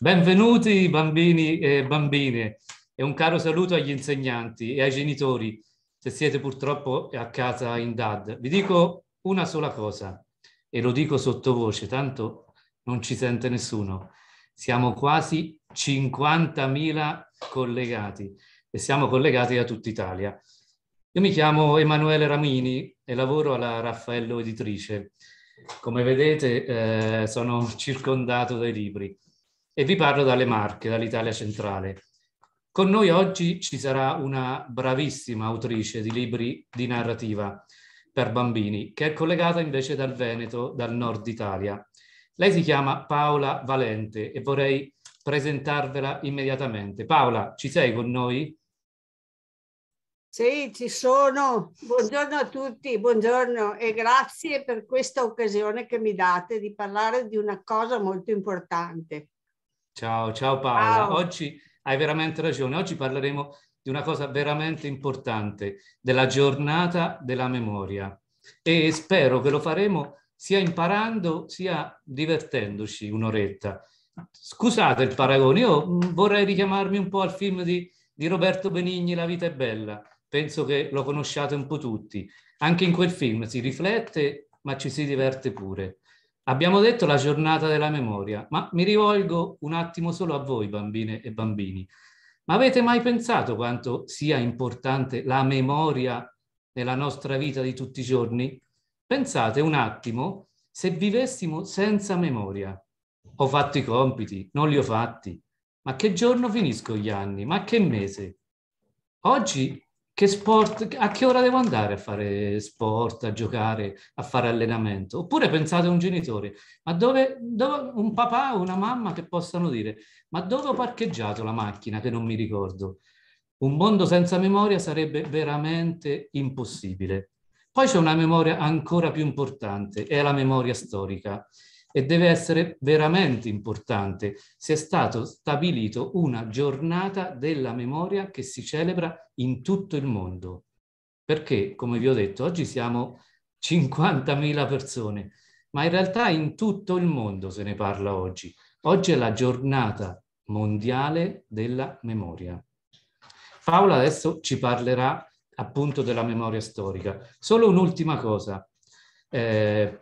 Benvenuti bambini e bambine e un caro saluto agli insegnanti e ai genitori se siete purtroppo a casa in DAD. Vi dico una sola cosa e lo dico sottovoce, tanto non ci sente nessuno. Siamo quasi 50.000 collegati e siamo collegati da tutta Italia. Io mi chiamo Emanuele Ramini e lavoro alla Raffaello Editrice. Come vedete eh, sono circondato dai libri e vi parlo dalle Marche, dall'Italia centrale. Con noi oggi ci sarà una bravissima autrice di libri di narrativa per bambini, che è collegata invece dal Veneto, dal nord Italia. Lei si chiama Paola Valente e vorrei presentarvela immediatamente. Paola, ci sei con noi? Sì, ci sono. Buongiorno a tutti, buongiorno e grazie per questa occasione che mi date di parlare di una cosa molto importante. Ciao, ciao Paola. Ciao. Oggi hai veramente ragione. Oggi parleremo di una cosa veramente importante, della giornata della memoria. E spero che lo faremo sia imparando sia divertendoci un'oretta. Scusate il paragone, io vorrei richiamarmi un po' al film di, di Roberto Benigni, La vita è bella. Penso che lo conosciate un po' tutti. Anche in quel film si riflette, ma ci si diverte pure. Abbiamo detto la giornata della memoria, ma mi rivolgo un attimo solo a voi bambine e bambini. Ma avete mai pensato quanto sia importante la memoria nella nostra vita di tutti i giorni? Pensate un attimo se vivessimo senza memoria. Ho fatto i compiti, non li ho fatti. Ma che giorno finisco gli anni? Ma che mese? Oggi che sport, a che ora devo andare a fare sport, a giocare, a fare allenamento? Oppure pensate a un genitore, ma dove, dove un papà o una mamma che possano dire, ma dove ho parcheggiato la macchina che non mi ricordo? Un mondo senza memoria sarebbe veramente impossibile. Poi c'è una memoria ancora più importante, è la memoria storica e deve essere veramente importante. Si è stato stabilito una giornata della memoria che si celebra in tutto il mondo, perché, come vi ho detto, oggi siamo 50.000 persone, ma in realtà in tutto il mondo se ne parla oggi. Oggi è la giornata mondiale della memoria. Paola adesso ci parlerà appunto della memoria storica. Solo un'ultima cosa. Eh,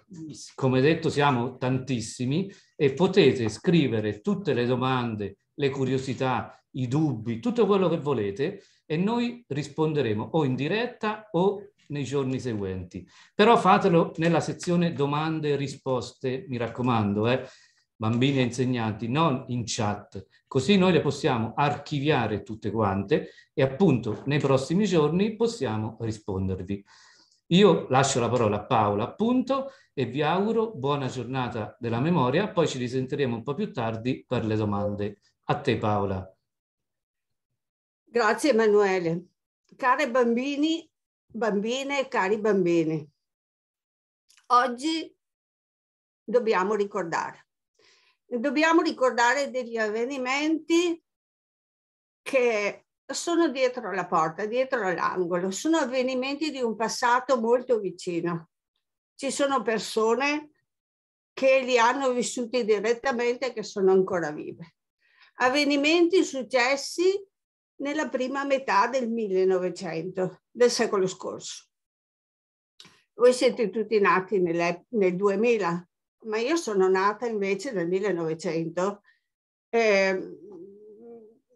come detto siamo tantissimi e potete scrivere tutte le domande, le curiosità, i dubbi, tutto quello che volete e noi risponderemo o in diretta o nei giorni seguenti. Però fatelo nella sezione domande e risposte, mi raccomando, eh, bambini e insegnanti, non in chat. Così noi le possiamo archiviare tutte quante e appunto nei prossimi giorni possiamo rispondervi. Io lascio la parola a Paola, appunto, e vi auguro buona giornata della memoria, poi ci risentiremo un po' più tardi per le domande. A te Paola. Grazie Emanuele. Care bambini, bambine e cari bambini, oggi dobbiamo ricordare. Dobbiamo ricordare degli avvenimenti che sono dietro la porta, dietro l'angolo, sono avvenimenti di un passato molto vicino. Ci sono persone che li hanno vissuti direttamente e che sono ancora vive. Avvenimenti successi nella prima metà del 1900, del secolo scorso. Voi siete tutti nati nel 2000, ma io sono nata invece nel 1900. Eh,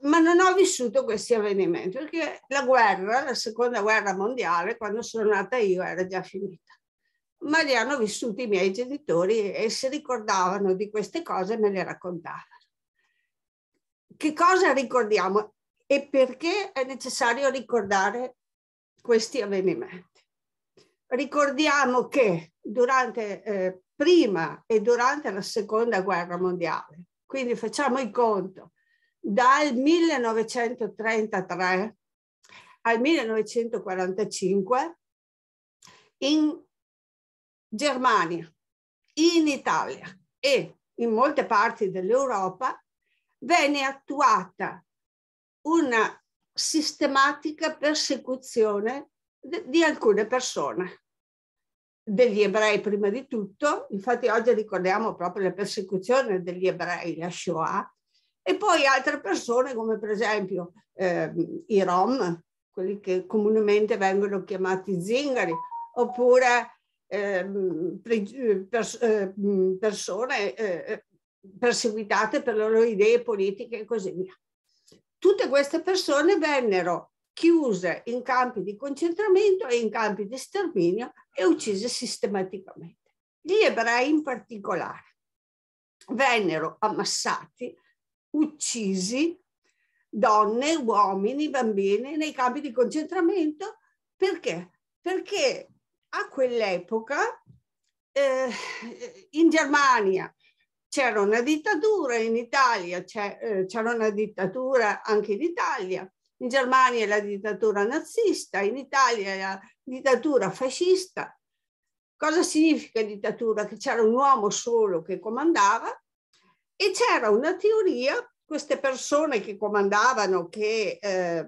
ma non ho vissuto questi avvenimenti perché la guerra, la seconda guerra mondiale, quando sono nata io era già finita. Ma li hanno vissuti i miei genitori e si ricordavano di queste cose e me le raccontavano. Che cosa ricordiamo e perché è necessario ricordare questi avvenimenti? Ricordiamo che durante, eh, prima e durante la seconda guerra mondiale, quindi facciamo il conto, dal 1933 al 1945 in Germania, in Italia e in molte parti dell'Europa venne attuata una sistematica persecuzione di alcune persone, degli ebrei prima di tutto, infatti oggi ricordiamo proprio la persecuzione degli ebrei, la Shoah, e poi altre persone come per esempio eh, i Rom, quelli che comunemente vengono chiamati zingari, oppure ehm, ehm, eh, pers eh, persone perseguitate per le loro idee politiche e così via. Tutte queste persone vennero chiuse in campi di concentramento e in campi di sterminio e uccise sistematicamente. Gli ebrei in particolare vennero ammassati uccisi donne, uomini, bambini nei campi di concentramento. Perché? Perché a quell'epoca eh, in Germania c'era una dittatura, in Italia eh, c'era una dittatura anche in Italia. In Germania la dittatura nazista, in Italia la dittatura fascista. Cosa significa dittatura? Che c'era un uomo solo che comandava e c'era una teoria, queste persone che comandavano, che eh,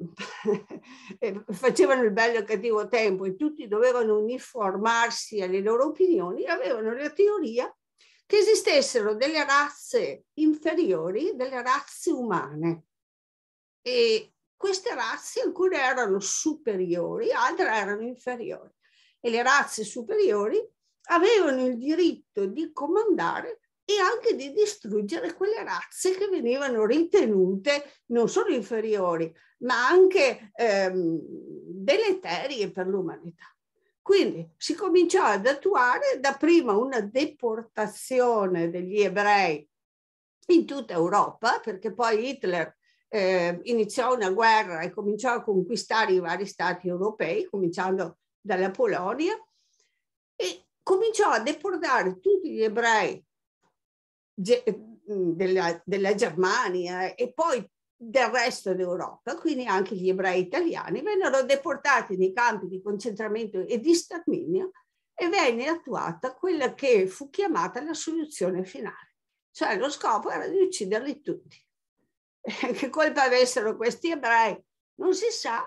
facevano il bello e il cattivo tempo e tutti dovevano uniformarsi alle loro opinioni, avevano la teoria che esistessero delle razze inferiori, delle razze umane. E queste razze, alcune erano superiori, altre erano inferiori. E le razze superiori avevano il diritto di comandare e anche di distruggere quelle razze che venivano ritenute non solo inferiori, ma anche ehm, deleterie per l'umanità. Quindi si cominciò ad attuare dapprima una deportazione degli ebrei in tutta Europa, perché poi Hitler eh, iniziò una guerra e cominciò a conquistare i vari stati europei, cominciando dalla Polonia, e cominciò a deportare tutti gli ebrei Mm, della, della Germania e poi del resto d'Europa, quindi anche gli ebrei italiani, vennero deportati nei campi di concentramento e di sterminio e venne attuata quella che fu chiamata la soluzione finale, cioè lo scopo era di ucciderli tutti. Che colpa avessero questi ebrei non si sa,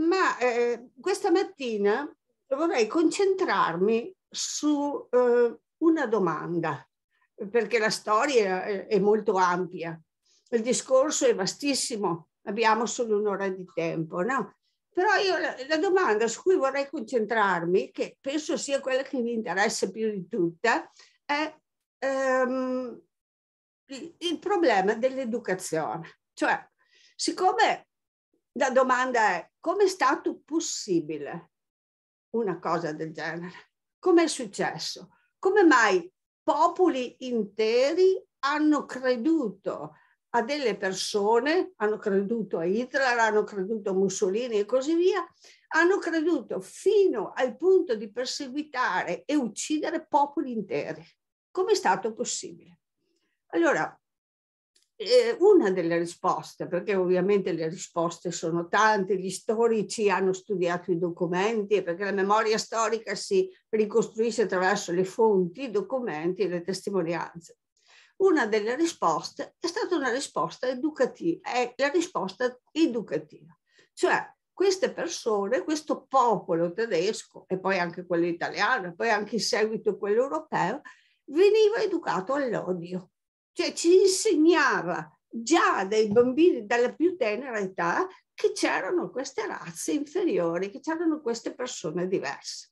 ma eh, questa mattina vorrei concentrarmi su eh, una domanda perché la storia è, molto ampia, il discorso è vastissimo, abbiamo solo un'ora di tempo, no? Però io la, la, domanda su cui vorrei concentrarmi, che penso sia quella che mi interessa più di tutta, è ehm, il, il problema dell'educazione. Cioè, siccome la domanda è come è stato possibile una cosa del genere? Come è successo? Come mai popoli interi hanno creduto a delle persone, hanno creduto a Hitler, hanno creduto a Mussolini e così via, hanno creduto fino al punto di perseguitare e uccidere popoli interi. Com'è stato possibile? Allora, eh, una delle risposte, perché ovviamente le risposte sono tante, gli storici hanno studiato i documenti e perché la memoria storica si ricostruisce attraverso le fonti, i documenti e le testimonianze. Una delle risposte è stata una risposta educativa, è la risposta educativa, cioè queste persone, questo popolo tedesco e poi anche quello italiano, poi anche in seguito quello europeo, veniva educato all'odio cioè ci insegnava già dai bambini dalla più tenera età che c'erano queste razze inferiori, che c'erano queste persone diverse.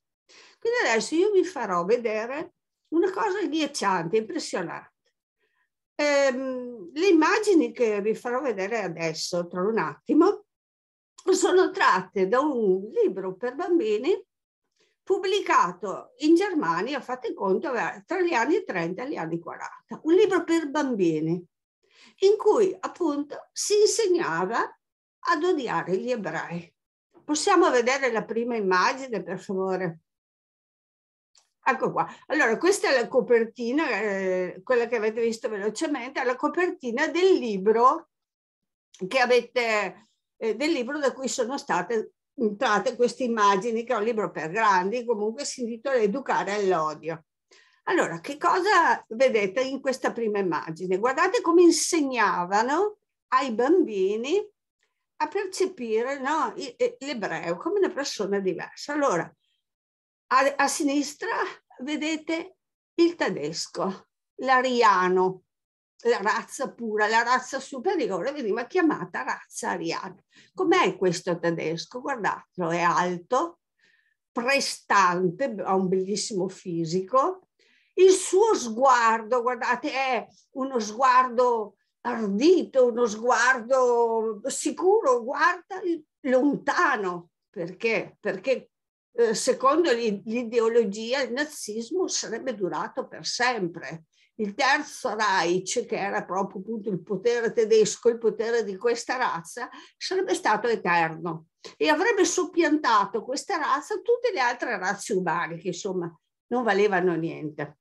Quindi adesso io vi farò vedere una cosa ghiacciante, impressionante. Ehm, le immagini che vi farò vedere adesso, tra un attimo, sono tratte da un libro per bambini pubblicato in Germania, fate conto, eh, tra gli anni 30 e gli anni 40, un libro per bambini, in cui appunto si insegnava ad odiare gli ebrei. Possiamo vedere la prima immagine, per favore? Ecco qua. Allora, questa è la copertina, eh, quella che avete visto velocemente, è la copertina del libro che avete, eh, del libro da cui sono state entrate queste immagini che è un libro per grandi, comunque si intitola Educare all'odio. Allora, che cosa vedete in questa prima immagine? Guardate come insegnavano ai bambini a percepire no, l'ebreo come una persona diversa. Allora, a, a sinistra vedete il tedesco, l'ariano, la razza pura, la razza superiore veniva chiamata razza ariana. Com'è questo tedesco? Guardatelo, è alto, prestante, ha un bellissimo fisico. Il suo sguardo, guardate, è uno sguardo ardito, uno sguardo sicuro, guarda lontano. Perché? Perché eh, secondo l'ideologia il nazismo sarebbe durato per sempre il terzo Reich, che era proprio appunto il potere tedesco, il potere di questa razza, sarebbe stato eterno e avrebbe soppiantato questa razza a tutte le altre razze umane che insomma non valevano niente.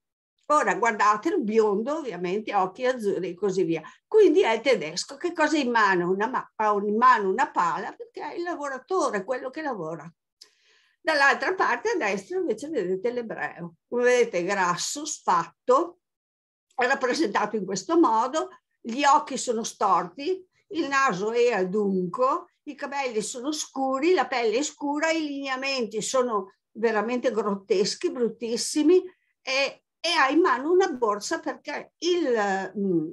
Ora guardate il biondo, ovviamente, occhi azzurri e così via. Quindi è il tedesco che cosa ha in mano? Una mappa, in mano una pala, perché è il lavoratore, quello che lavora. Dall'altra parte a destra invece vedete l'ebreo, come vedete grasso, sfatto, è rappresentato in questo modo, gli occhi sono storti, il naso è adunco, i capelli sono scuri, la pelle è scura, i lineamenti sono veramente grotteschi, bruttissimi e, e ha in mano una borsa perché il, mm,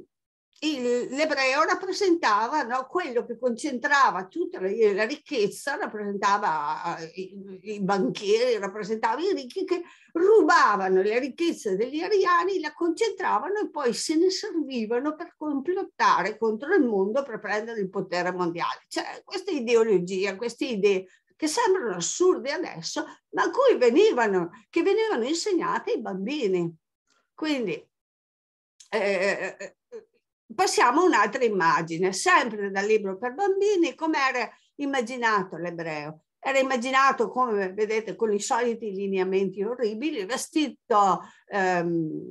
il, l'ebreo rappresentava no, quello che concentrava tutta la, la ricchezza, rappresentava eh, i, i, banchieri, rappresentava i ricchi che rubavano le ricchezze degli ariani, la concentravano e poi se ne servivano per complottare contro il mondo per prendere il potere mondiale. Cioè, questa ideologia, queste idee che sembrano assurde adesso, ma a cui venivano, venivano insegnate ai bambini. Quindi, eh, eh, eh Passiamo a un'altra immagine, sempre dal libro per bambini, come era immaginato l'ebreo. Era immaginato, come vedete, con i soliti lineamenti orribili, vestito ehm,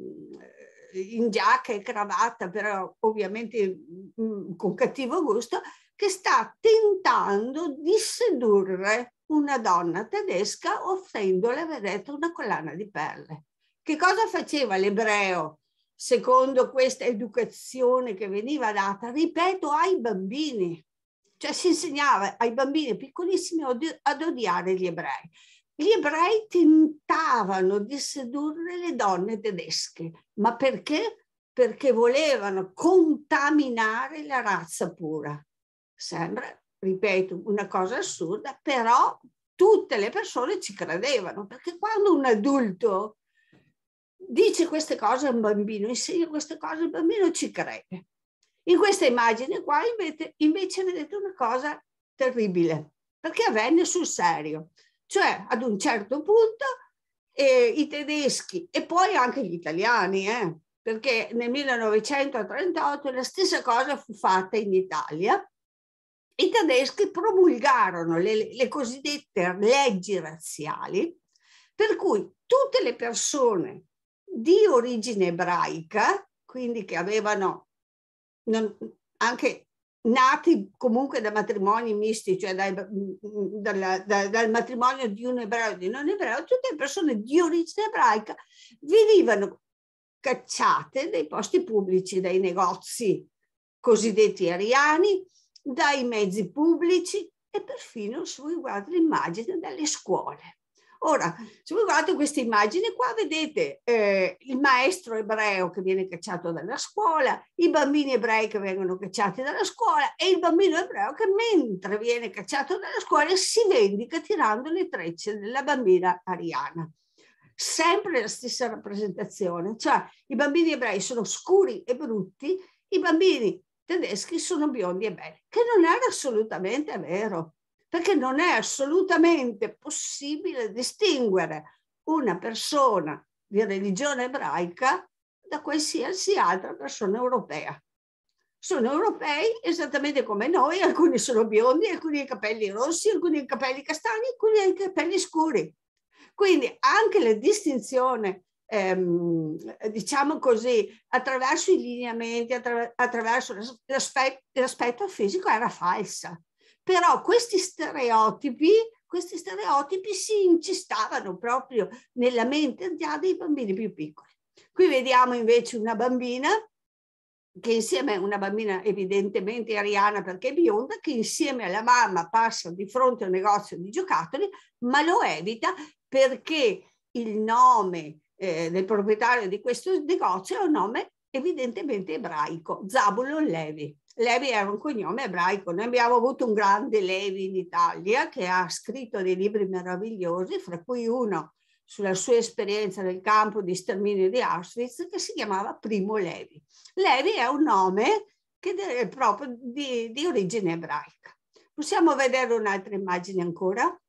in giacca e cravatta, però ovviamente mh, mm, con cattivo gusto, che sta tentando di sedurre una donna tedesca offrendole, vedete, una collana di perle. Che cosa faceva l'ebreo secondo questa educazione che veniva data, ripeto, ai bambini. Cioè si insegnava ai bambini piccolissimi ad odiare gli ebrei. Gli ebrei tentavano di sedurre le donne tedesche, ma perché? Perché volevano contaminare la razza pura. Sembra, ripeto, una cosa assurda, però tutte le persone ci credevano, perché quando un adulto dice queste cose a un bambino, insegna queste cose, il bambino ci crede. In questa immagine qua invece, invece vedete una cosa terribile, perché avvenne sul serio. Cioè, ad un certo punto eh, i tedeschi e poi anche gli italiani, eh, perché nel 1938 la stessa cosa fu fatta in Italia. I tedeschi promulgarono le, le cosiddette leggi razziali, per cui tutte le persone di origine ebraica, quindi che avevano non, anche nati comunque da matrimoni misti, cioè dai, dal, dal, dal, matrimonio di un ebreo e di non ebreo, tutte le persone di origine ebraica venivano cacciate dai posti pubblici, dai negozi cosiddetti ariani, dai mezzi pubblici e perfino sui guarda immagini delle scuole. Ora, se voi guardate questa immagine qua, vedete eh, il maestro ebreo che viene cacciato dalla scuola, i bambini ebrei che vengono cacciati dalla scuola e il bambino ebreo che mentre viene cacciato dalla scuola si vendica tirando le trecce della bambina ariana. Sempre la stessa rappresentazione, cioè i bambini ebrei sono scuri e brutti, i bambini tedeschi sono biondi e belli, che non era assolutamente vero perché non è assolutamente possibile distinguere una persona di religione ebraica da qualsiasi altra persona europea. Sono europei esattamente come noi, alcuni sono biondi, alcuni i capelli rossi, alcuni i capelli castani, alcuni i capelli scuri. Quindi anche la distinzione, ehm, diciamo così, attraverso i lineamenti, attraverso l'aspetto fisico era falsa però questi stereotipi, questi stereotipi si incistavano proprio nella mente già dei bambini più piccoli. Qui vediamo invece una bambina che insieme a una bambina evidentemente ariana perché è bionda, che insieme alla mamma passa di fronte a un negozio di giocattoli, ma lo evita perché il nome eh, del proprietario di questo negozio è un nome evidentemente ebraico, Zabulon Levi. Levi era un cognome ebraico, noi abbiamo avuto un grande Levi in Italia che ha scritto dei libri meravigliosi, fra cui uno sulla sua esperienza nel campo di sterminio di Auschwitz che si chiamava Primo Levi. Levi è un nome che è proprio di, di origine ebraica. Possiamo vedere un'altra immagine ancora?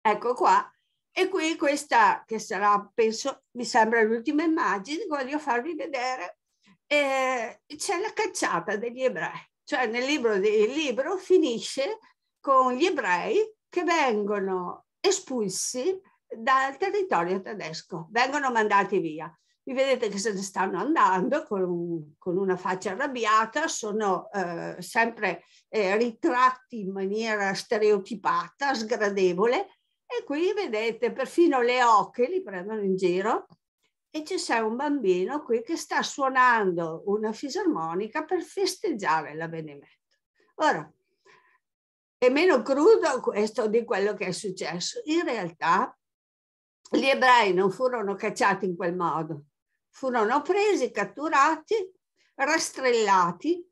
Ecco qua. E qui questa che sarà, penso, mi sembra l'ultima immagine, voglio farvi vedere eh, c'è la cacciata degli ebrei, cioè nel libro, di, il libro finisce con gli ebrei che vengono espulsi dal territorio tedesco, vengono mandati via. Vi vedete che se ne stanno andando con, con una faccia arrabbiata, sono eh, sempre eh, ritratti in maniera stereotipata, sgradevole, e qui vedete perfino le oche li prendono in giro e ci c'è un bambino qui che sta suonando una fisarmonica per festeggiare l'avvenimento. Ora, è meno crudo questo di quello che è successo. In realtà gli ebrei non furono cacciati in quel modo, furono presi, catturati, rastrellati,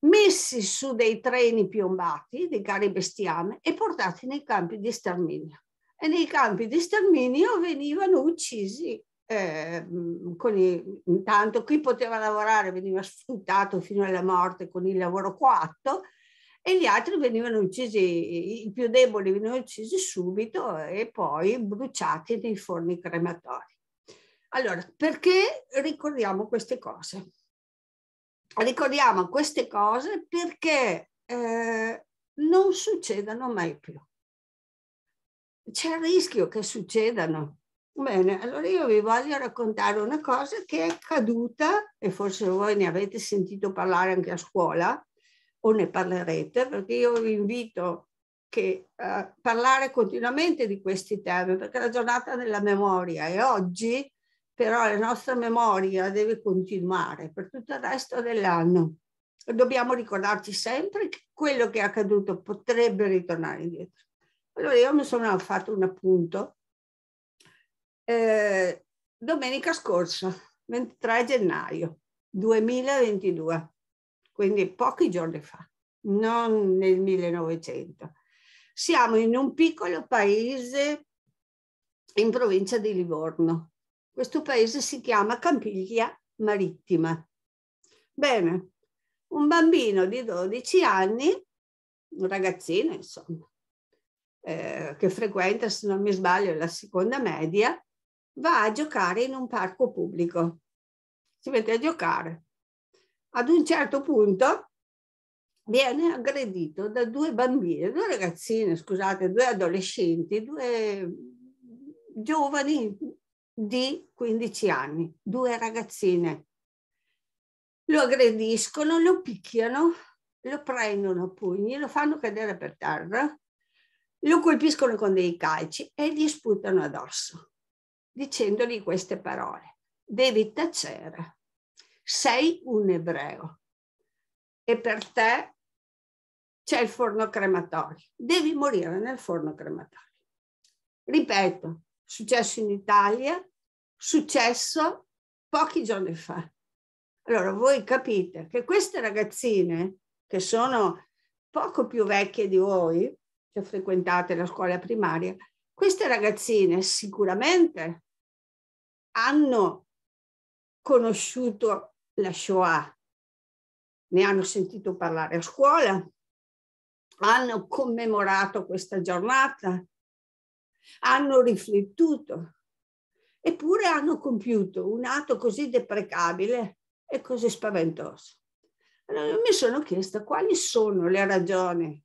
messi su dei treni piombati di cari bestiame e portati nei campi di sterminio. E nei campi di sterminio venivano uccisi eh, i, intanto chi poteva lavorare veniva sfruttato fino alla morte con il lavoro coatto e gli altri venivano uccisi, i più deboli venivano uccisi subito e poi bruciati nei forni crematori. Allora, perché ricordiamo queste cose? Ricordiamo queste cose perché eh, non succedano mai più. C'è il rischio che succedano, Bene, allora io vi voglio raccontare una cosa che è accaduta e forse voi ne avete sentito parlare anche a scuola o ne parlerete perché io vi invito che, a eh, parlare continuamente di questi temi perché è la giornata della memoria e oggi però la nostra memoria deve continuare per tutto il resto dell'anno. Dobbiamo ricordarci sempre che quello che è accaduto potrebbe ritornare indietro. Allora io mi sono fatto un appunto eh, domenica scorsa, 23 gennaio 2022, quindi pochi giorni fa, non nel 1900. Siamo in un piccolo paese in provincia di Livorno. Questo paese si chiama Campiglia Marittima. Bene, un bambino di 12 anni, un ragazzino insomma, eh, che frequenta, se non mi sbaglio, la seconda media, va a giocare in un parco pubblico. Si mette a giocare. Ad un certo punto viene aggredito da due bambine, due ragazzine, scusate, due adolescenti, due giovani di 15 anni, due ragazzine. Lo aggrediscono, lo picchiano, lo prendono a pugni, lo fanno cadere per terra, lo colpiscono con dei calci e gli sputano addosso dicendogli queste parole. Devi tacere, sei un ebreo e per te c'è il forno crematorio, devi morire nel forno crematorio. Ripeto, successo in Italia, successo pochi giorni fa. Allora voi capite che queste ragazzine che sono poco più vecchie di voi, che frequentate la scuola primaria, queste ragazzine sicuramente hanno conosciuto la Shoah, ne hanno sentito parlare a scuola, hanno commemorato questa giornata, hanno riflettuto, eppure hanno compiuto un atto così deprecabile e così spaventoso. Allora io mi sono chiesta quali sono le ragioni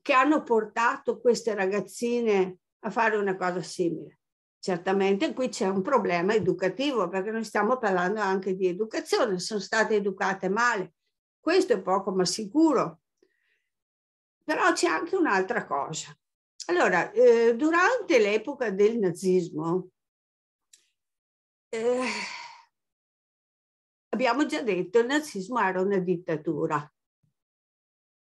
che hanno portato queste ragazzine a fare una cosa simile. Certamente qui c'è un problema educativo perché noi stiamo parlando anche di educazione, sono state educate male, questo è poco ma sicuro. Però c'è anche un'altra cosa. Allora, eh, durante l'epoca del nazismo, eh, abbiamo già detto, il nazismo era una dittatura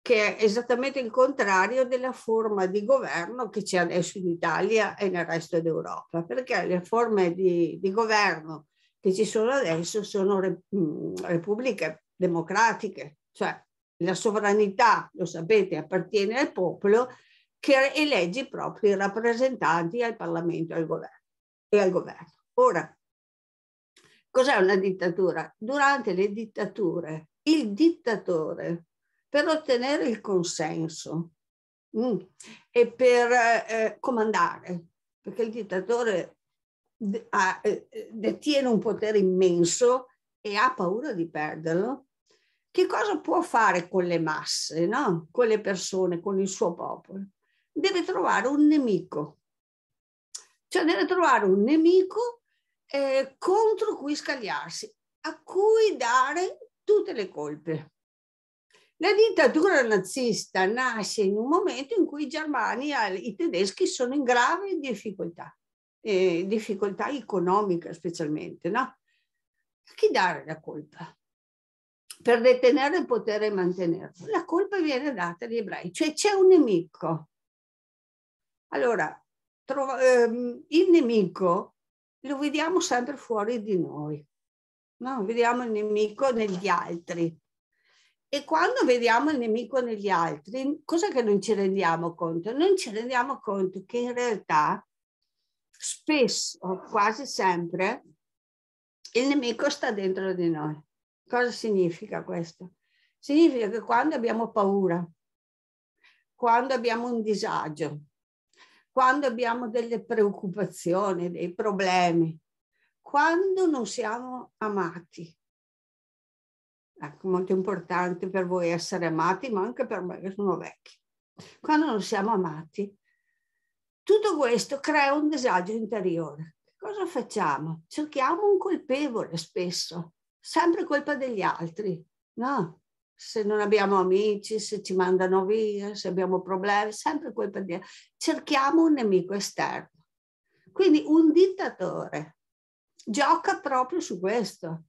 che è esattamente il contrario della forma di governo che c'è adesso in Italia e nel resto d'Europa, perché le forme di, di governo che ci sono adesso sono re, mh, repubbliche democratiche, cioè la sovranità, lo sapete, appartiene al popolo che elegge i propri rappresentanti al Parlamento al governo, e al governo. Ora, cos'è una dittatura? Durante le dittature il dittatore per ottenere il consenso mm. e per eh, eh comandare, perché il dittatore ha, eh, eh, detiene un potere immenso e ha paura di perderlo. Che cosa può fare con le masse, no? con le persone, con il suo popolo? Deve trovare un nemico, cioè deve trovare un nemico eh, contro cui scagliarsi, a cui dare tutte le colpe. La dittatura nazista nasce in un momento in cui i germani, eh, i tedeschi sono in grave difficoltà, eh, difficoltà economica specialmente, no? A chi dare la colpa? Per detenere il potere e mantenerlo. La colpa viene data agli ebrei, cioè c'è un nemico. Allora, trova, ehm, il nemico lo vediamo sempre fuori di noi, no? vediamo il nemico negli altri e quando vediamo il nemico negli altri, cosa che non ci rendiamo conto? Non ci rendiamo conto che in realtà spesso, quasi sempre, il nemico sta dentro di noi. Cosa significa questo? Significa che quando abbiamo paura, quando abbiamo un disagio, quando abbiamo delle preoccupazioni, dei problemi, quando non siamo amati, Ecco, molto importante per voi essere amati, ma anche per me che sono vecchi. Quando non siamo amati, tutto questo crea un disagio interiore. Cosa facciamo? Cerchiamo un colpevole spesso, sempre colpa degli altri, no? Se non abbiamo amici, se ci mandano via, se abbiamo problemi, sempre colpa degli altri. Cerchiamo un nemico esterno. Quindi un dittatore gioca proprio su questo.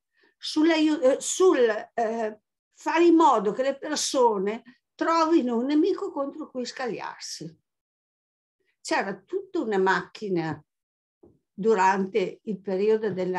Eh, sul eh, fare in modo che le persone trovino un nemico contro cui scagliarsi. C'era tutta una macchina durante il periodo del,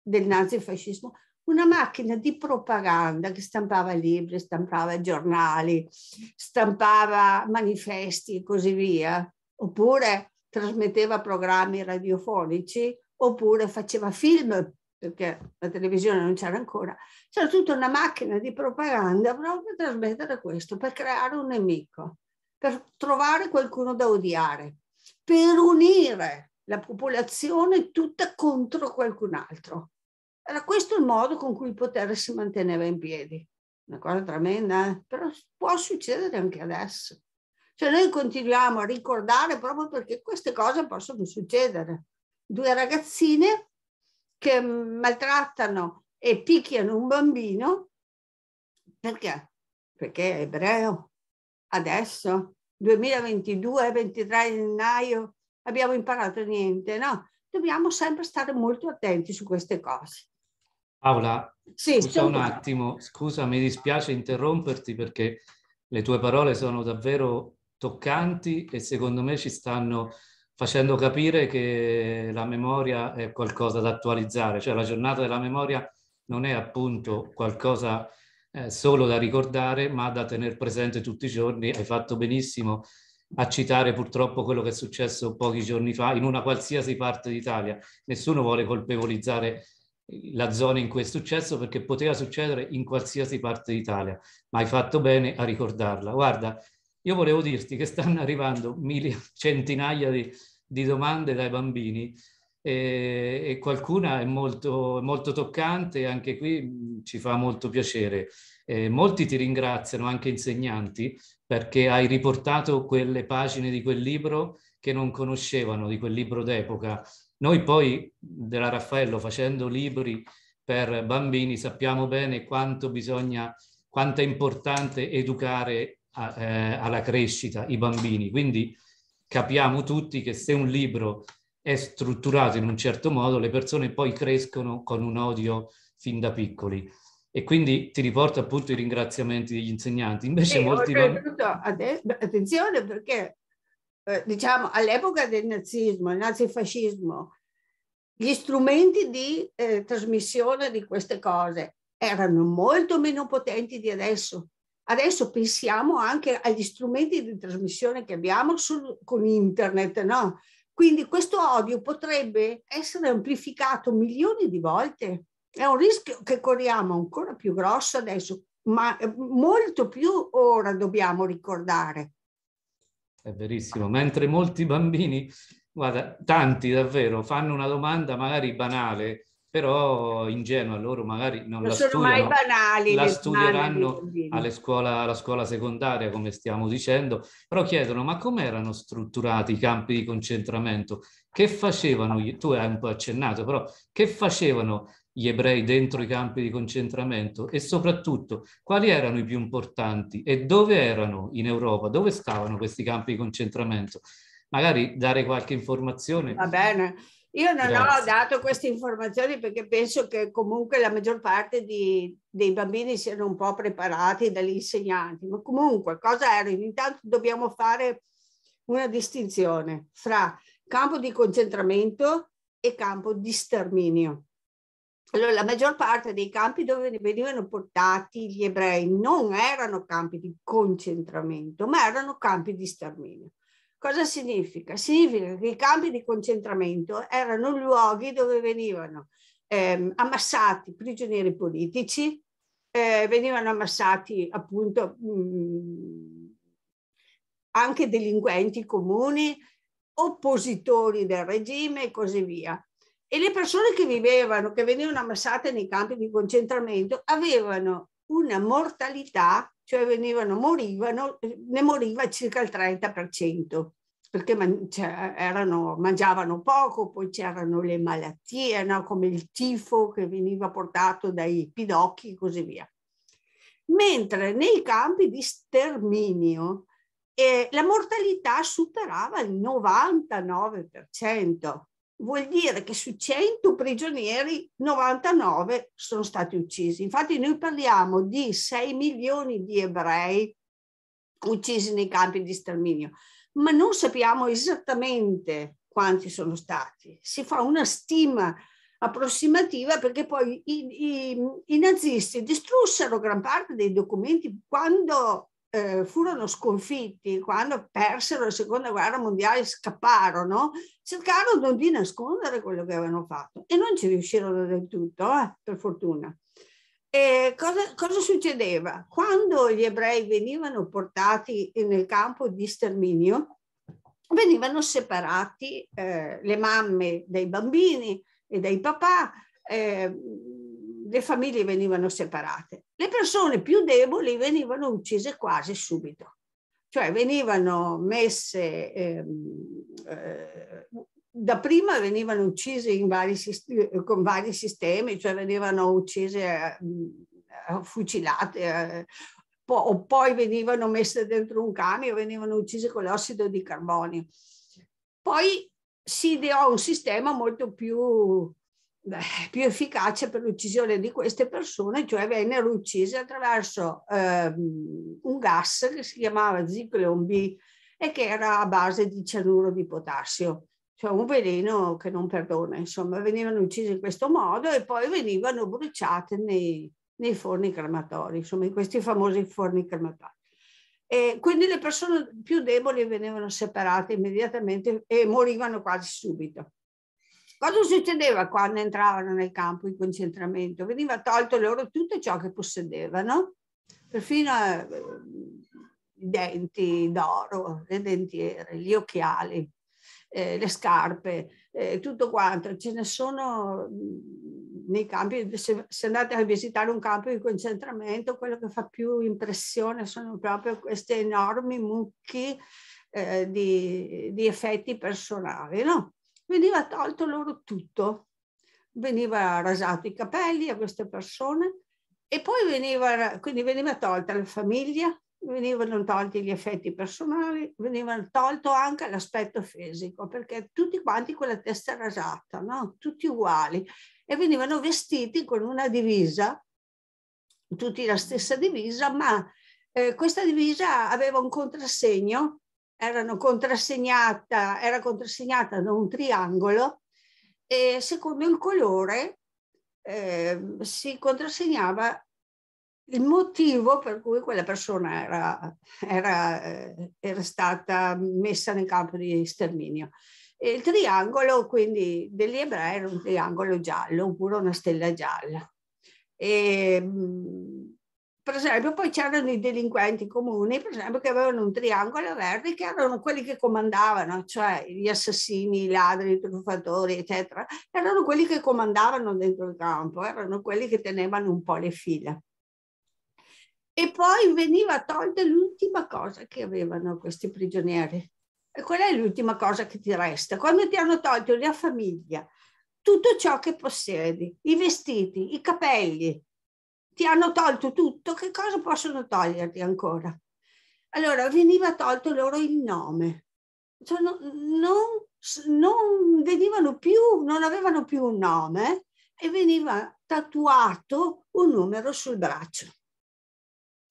del nazifascismo, una macchina di propaganda che stampava libri, stampava giornali, stampava manifesti e così via, oppure trasmetteva programmi radiofonici, oppure faceva film perché la televisione non c'era ancora, c'era tutta una macchina di propaganda proprio per trasmettere questo, per creare un nemico, per trovare qualcuno da odiare, per unire la popolazione tutta contro qualcun altro. Era questo il modo con cui il potere si manteneva in piedi. Una cosa tremenda, eh? però può succedere anche adesso. Cioè noi continuiamo a ricordare proprio perché queste cose possono succedere. Due ragazzine che maltrattano e picchiano un bambino perché? Perché è ebreo. Adesso, 2022, 23 gennaio, abbiamo imparato niente, no? Dobbiamo sempre stare molto attenti su queste cose. Paola, sì, scusa un attimo, scusa, mi dispiace interromperti perché le tue parole sono davvero toccanti e secondo me ci stanno facendo capire che la memoria è qualcosa da attualizzare, cioè la giornata della memoria non è appunto qualcosa eh, solo da ricordare, ma da tenere presente tutti i giorni. Hai fatto benissimo a citare purtroppo quello che è successo pochi giorni fa in una qualsiasi parte d'Italia. Nessuno vuole colpevolizzare la zona in cui è successo perché poteva succedere in qualsiasi parte d'Italia, ma hai fatto bene a ricordarla. Guarda, io volevo dirti che stanno arrivando mili, centinaia di, di domande dai bambini e, e qualcuna è molto, molto toccante, anche qui ci fa molto piacere. Eh, molti ti ringraziano, anche insegnanti, perché hai riportato quelle pagine di quel libro che non conoscevano, di quel libro d'epoca. Noi poi della Raffaello, facendo libri per bambini, sappiamo bene quanto bisogna, quanto è importante educare a, eh, alla crescita, i bambini. Quindi capiamo tutti che se un libro è strutturato in un certo modo, le persone poi crescono con un odio fin da piccoli. E quindi ti riporto appunto i ringraziamenti degli insegnanti. Invece sì, molti adesso, attenzione perché eh, diciamo all'epoca del nazismo, il nazifascismo, gli strumenti di eh, trasmissione di queste cose erano molto meno potenti di adesso. Adesso pensiamo anche agli strumenti di trasmissione che abbiamo sul, con internet, no? Quindi questo odio potrebbe essere amplificato milioni di volte. È un rischio che corriamo ancora più grosso adesso, ma eh, molto più ora dobbiamo ricordare. È verissimo, mentre molti bambini, guarda, tanti davvero, fanno una domanda magari banale, però ingenua, loro magari non, non la sono studiano, mai banali, la studieranno scuola, alla scuola secondaria, come stiamo dicendo, però chiedono ma come erano strutturati i campi di concentramento? Che facevano, tu hai un po' accennato, però che facevano gli ebrei dentro i campi di concentramento e soprattutto quali erano i più importanti e dove erano in Europa, dove stavano questi campi di concentramento? Magari dare qualche informazione. Va bene. Io non Grazie. ho dato queste informazioni perché penso che comunque la maggior parte di, dei bambini siano un po' preparati dagli insegnanti, ma comunque cosa erano? Intanto dobbiamo fare una distinzione fra campo di concentramento e campo di sterminio. Allora, la maggior parte dei campi dove venivano portati gli ebrei non erano campi di concentramento, ma erano campi di sterminio. Cosa significa? Significa che i campi di concentramento erano luoghi dove venivano eh, ammassati prigionieri politici, eh, venivano ammassati appunto mh, mm, anche delinquenti comuni, oppositori del regime e così via. E le persone che vivevano, che venivano ammassate nei campi di concentramento, avevano una mortalità, cioè venivano, morivano, eh, ne moriva circa il 30%, perché man- cioè, erano, mangiavano poco, poi c'erano le malattie, no? come il tifo che veniva portato dai pidocchi e così via. Mentre nei campi di sterminio eh, la mortalità superava il 99% vuol dire che su 100 prigionieri 99 sono stati uccisi. Infatti noi parliamo di 6 milioni di ebrei uccisi nei campi di sterminio, ma non sappiamo esattamente quanti sono stati. Si fa una stima approssimativa perché poi i, i, i nazisti distrussero gran parte dei documenti quando eh, furono sconfitti quando persero la seconda guerra mondiale, scapparono, cercarono di nascondere quello che avevano fatto e non ci riuscirono del tutto, eh, per fortuna. E cosa, cosa, succedeva? Quando gli ebrei venivano portati nel campo di sterminio, venivano separati eh, le mamme dai bambini e dai papà, eh, le famiglie venivano separate, le persone più deboli venivano uccise quasi subito, cioè venivano messe, ehm, eh, da prima venivano uccise vari, eh, con vari sistemi, cioè venivano uccise, eh, eh fucilate, eh, o poi venivano messe dentro un camion, venivano uccise con l'ossido di carbonio. Poi si ideò un sistema molto più più efficace per l'uccisione di queste persone, cioè vennero uccise attraverso eh, un gas che si chiamava Zicleon B e che era a base di cianuro di potassio, cioè un veleno che non perdona, insomma, venivano uccise in questo modo e poi venivano bruciate nei, nei forni crematori, insomma, in questi famosi forni crematori. E quindi le persone più deboli venivano separate immediatamente e morivano quasi subito. Cosa succedeva quando entravano nel campo di concentramento? Veniva tolto loro tutto ciò che possedevano, perfino eh, i denti d'oro, le dentiere, gli occhiali, eh, le scarpe, eh, tutto quanto. Ce ne sono nei campi, se, se, andate a visitare un campo di concentramento, quello che fa più impressione sono proprio questi enormi mucchi eh, di, di, effetti personali, no? veniva tolto loro tutto. Veniva rasato i capelli a queste persone e poi veniva, quindi veniva tolta la famiglia, venivano tolti gli effetti personali, veniva tolto anche l'aspetto fisico, perché tutti quanti con la testa rasata, no? tutti uguali, e venivano vestiti con una divisa, tutti la stessa divisa, ma eh, questa divisa aveva un contrassegno erano contrassegnata, era contrassegnata da un triangolo e secondo il colore eh, si contrassegnava il motivo per cui quella persona era, era, eh, era stata messa nel campo di sterminio. E il triangolo, quindi, degli ebrei era un triangolo giallo oppure una stella gialla. E, mm, per esempio, poi c'erano i delinquenti comuni, per esempio, che avevano un triangolo verde, che erano quelli che comandavano, cioè gli assassini, i ladri, i truffatori, eccetera, erano quelli che comandavano dentro il campo, erano quelli che tenevano un po' le fila. E poi veniva tolta l'ultima cosa che avevano questi prigionieri. E qual è l'ultima cosa che ti resta. Quando ti hanno tolto la famiglia, tutto ciò che possiedi, i vestiti, i capelli, ti hanno tolto tutto, che cosa possono toglierti ancora? Allora veniva tolto loro il nome, cioè, non, non, venivano più, non avevano più un nome e veniva tatuato un numero sul braccio.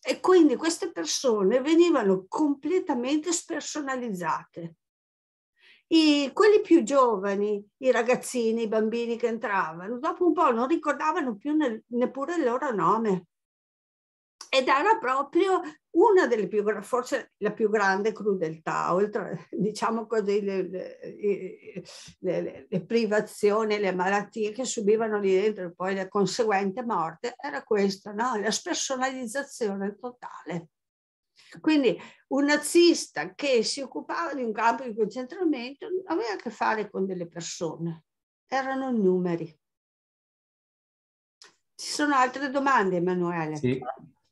E quindi queste persone venivano completamente spersonalizzate. I, quelli più giovani, i ragazzini, i bambini che entravano, dopo un po' non ricordavano più ne, neppure il loro nome. Ed era proprio una delle più, forse la più grande crudeltà, oltre, diciamo così, le, le, le, le privazioni, le malattie che subivano lì dentro e poi la conseguente morte, era questa, no? la spersonalizzazione totale. Quindi un nazista che si occupava di un campo di concentramento non aveva a che fare con delle persone, erano numeri. Ci sono altre domande, Emanuele? Sì.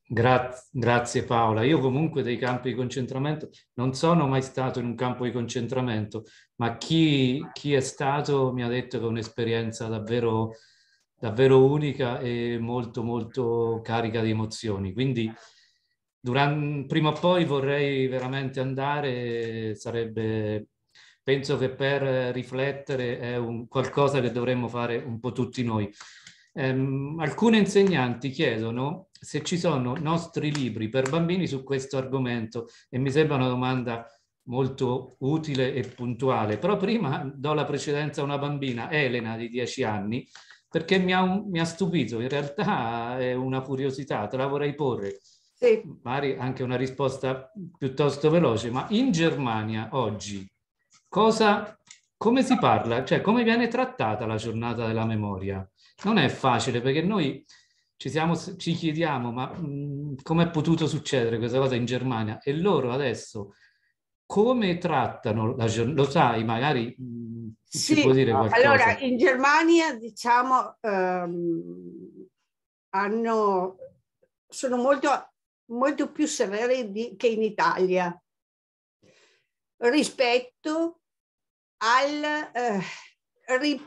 Gra- grazie Paola. Io comunque dei campi di concentramento non sono mai stato in un campo di concentramento, ma chi, chi è stato mi ha detto che è un'esperienza davvero, davvero unica e molto molto carica di emozioni. Quindi Durante, prima o poi vorrei veramente andare, sarebbe, penso che per riflettere è un, qualcosa che dovremmo fare un po' tutti noi. Um, ehm, alcune insegnanti chiedono se ci sono nostri libri per bambini su questo argomento e mi sembra una domanda molto utile e puntuale. Però prima do la precedenza a una bambina, Elena, di 10 anni, perché mi ha, mi ha stupito, in realtà è una curiosità, te la vorrei porre. Sì. Mari, anche una risposta piuttosto veloce, ma in Germania oggi cosa, come si parla, cioè come viene trattata la giornata della memoria? Non è facile perché noi ci, siamo, ci chiediamo ma mm, come è potuto succedere questa cosa in Germania e loro adesso come trattano la giornata? Lo sai, magari mh, mm, sì, può dire qualcosa. Allora, in Germania diciamo ehm, hanno sono molto molto più severe di, che in Italia rispetto al eh, ri,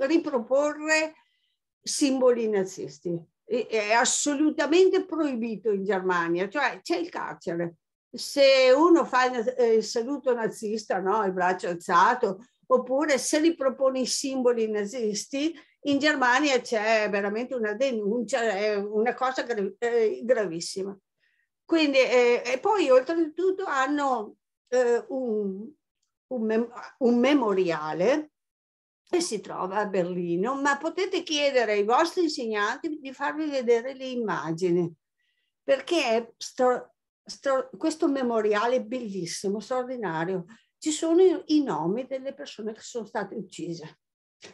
riproporre simboli nazisti. È assolutamente proibito in Germania, cioè c'è il carcere. Se uno fa il, eh, il saluto nazista, no? il braccio alzato, oppure se ripropone i simboli nazisti, in Germania c'è veramente una denuncia, è una cosa gra- eh, gravissima. Quindi, eh, e poi oltretutto hanno eh, un, un, mem- un memoriale che si trova a Berlino, ma potete chiedere ai vostri insegnanti di farvi vedere le immagini, perché stro- stro- questo memoriale è bellissimo, straordinario. Ci sono i-, i nomi delle persone che sono state uccise.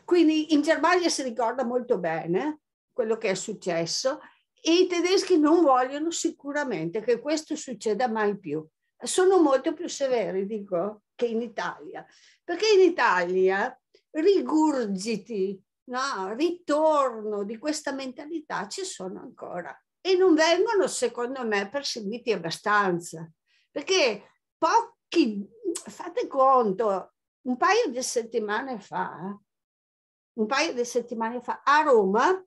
Quindi in Germania si ricorda molto bene quello che è successo e i tedeschi non vogliono sicuramente che questo succeda mai più. Sono molto più severi, dico, che in Italia, perché in Italia rigurgiti, no? ritorno di questa mentalità ci sono ancora e non vengono, secondo me, perseguiti abbastanza, perché pochi, fate conto, un paio di settimane fa, un paio di settimane fa a Roma,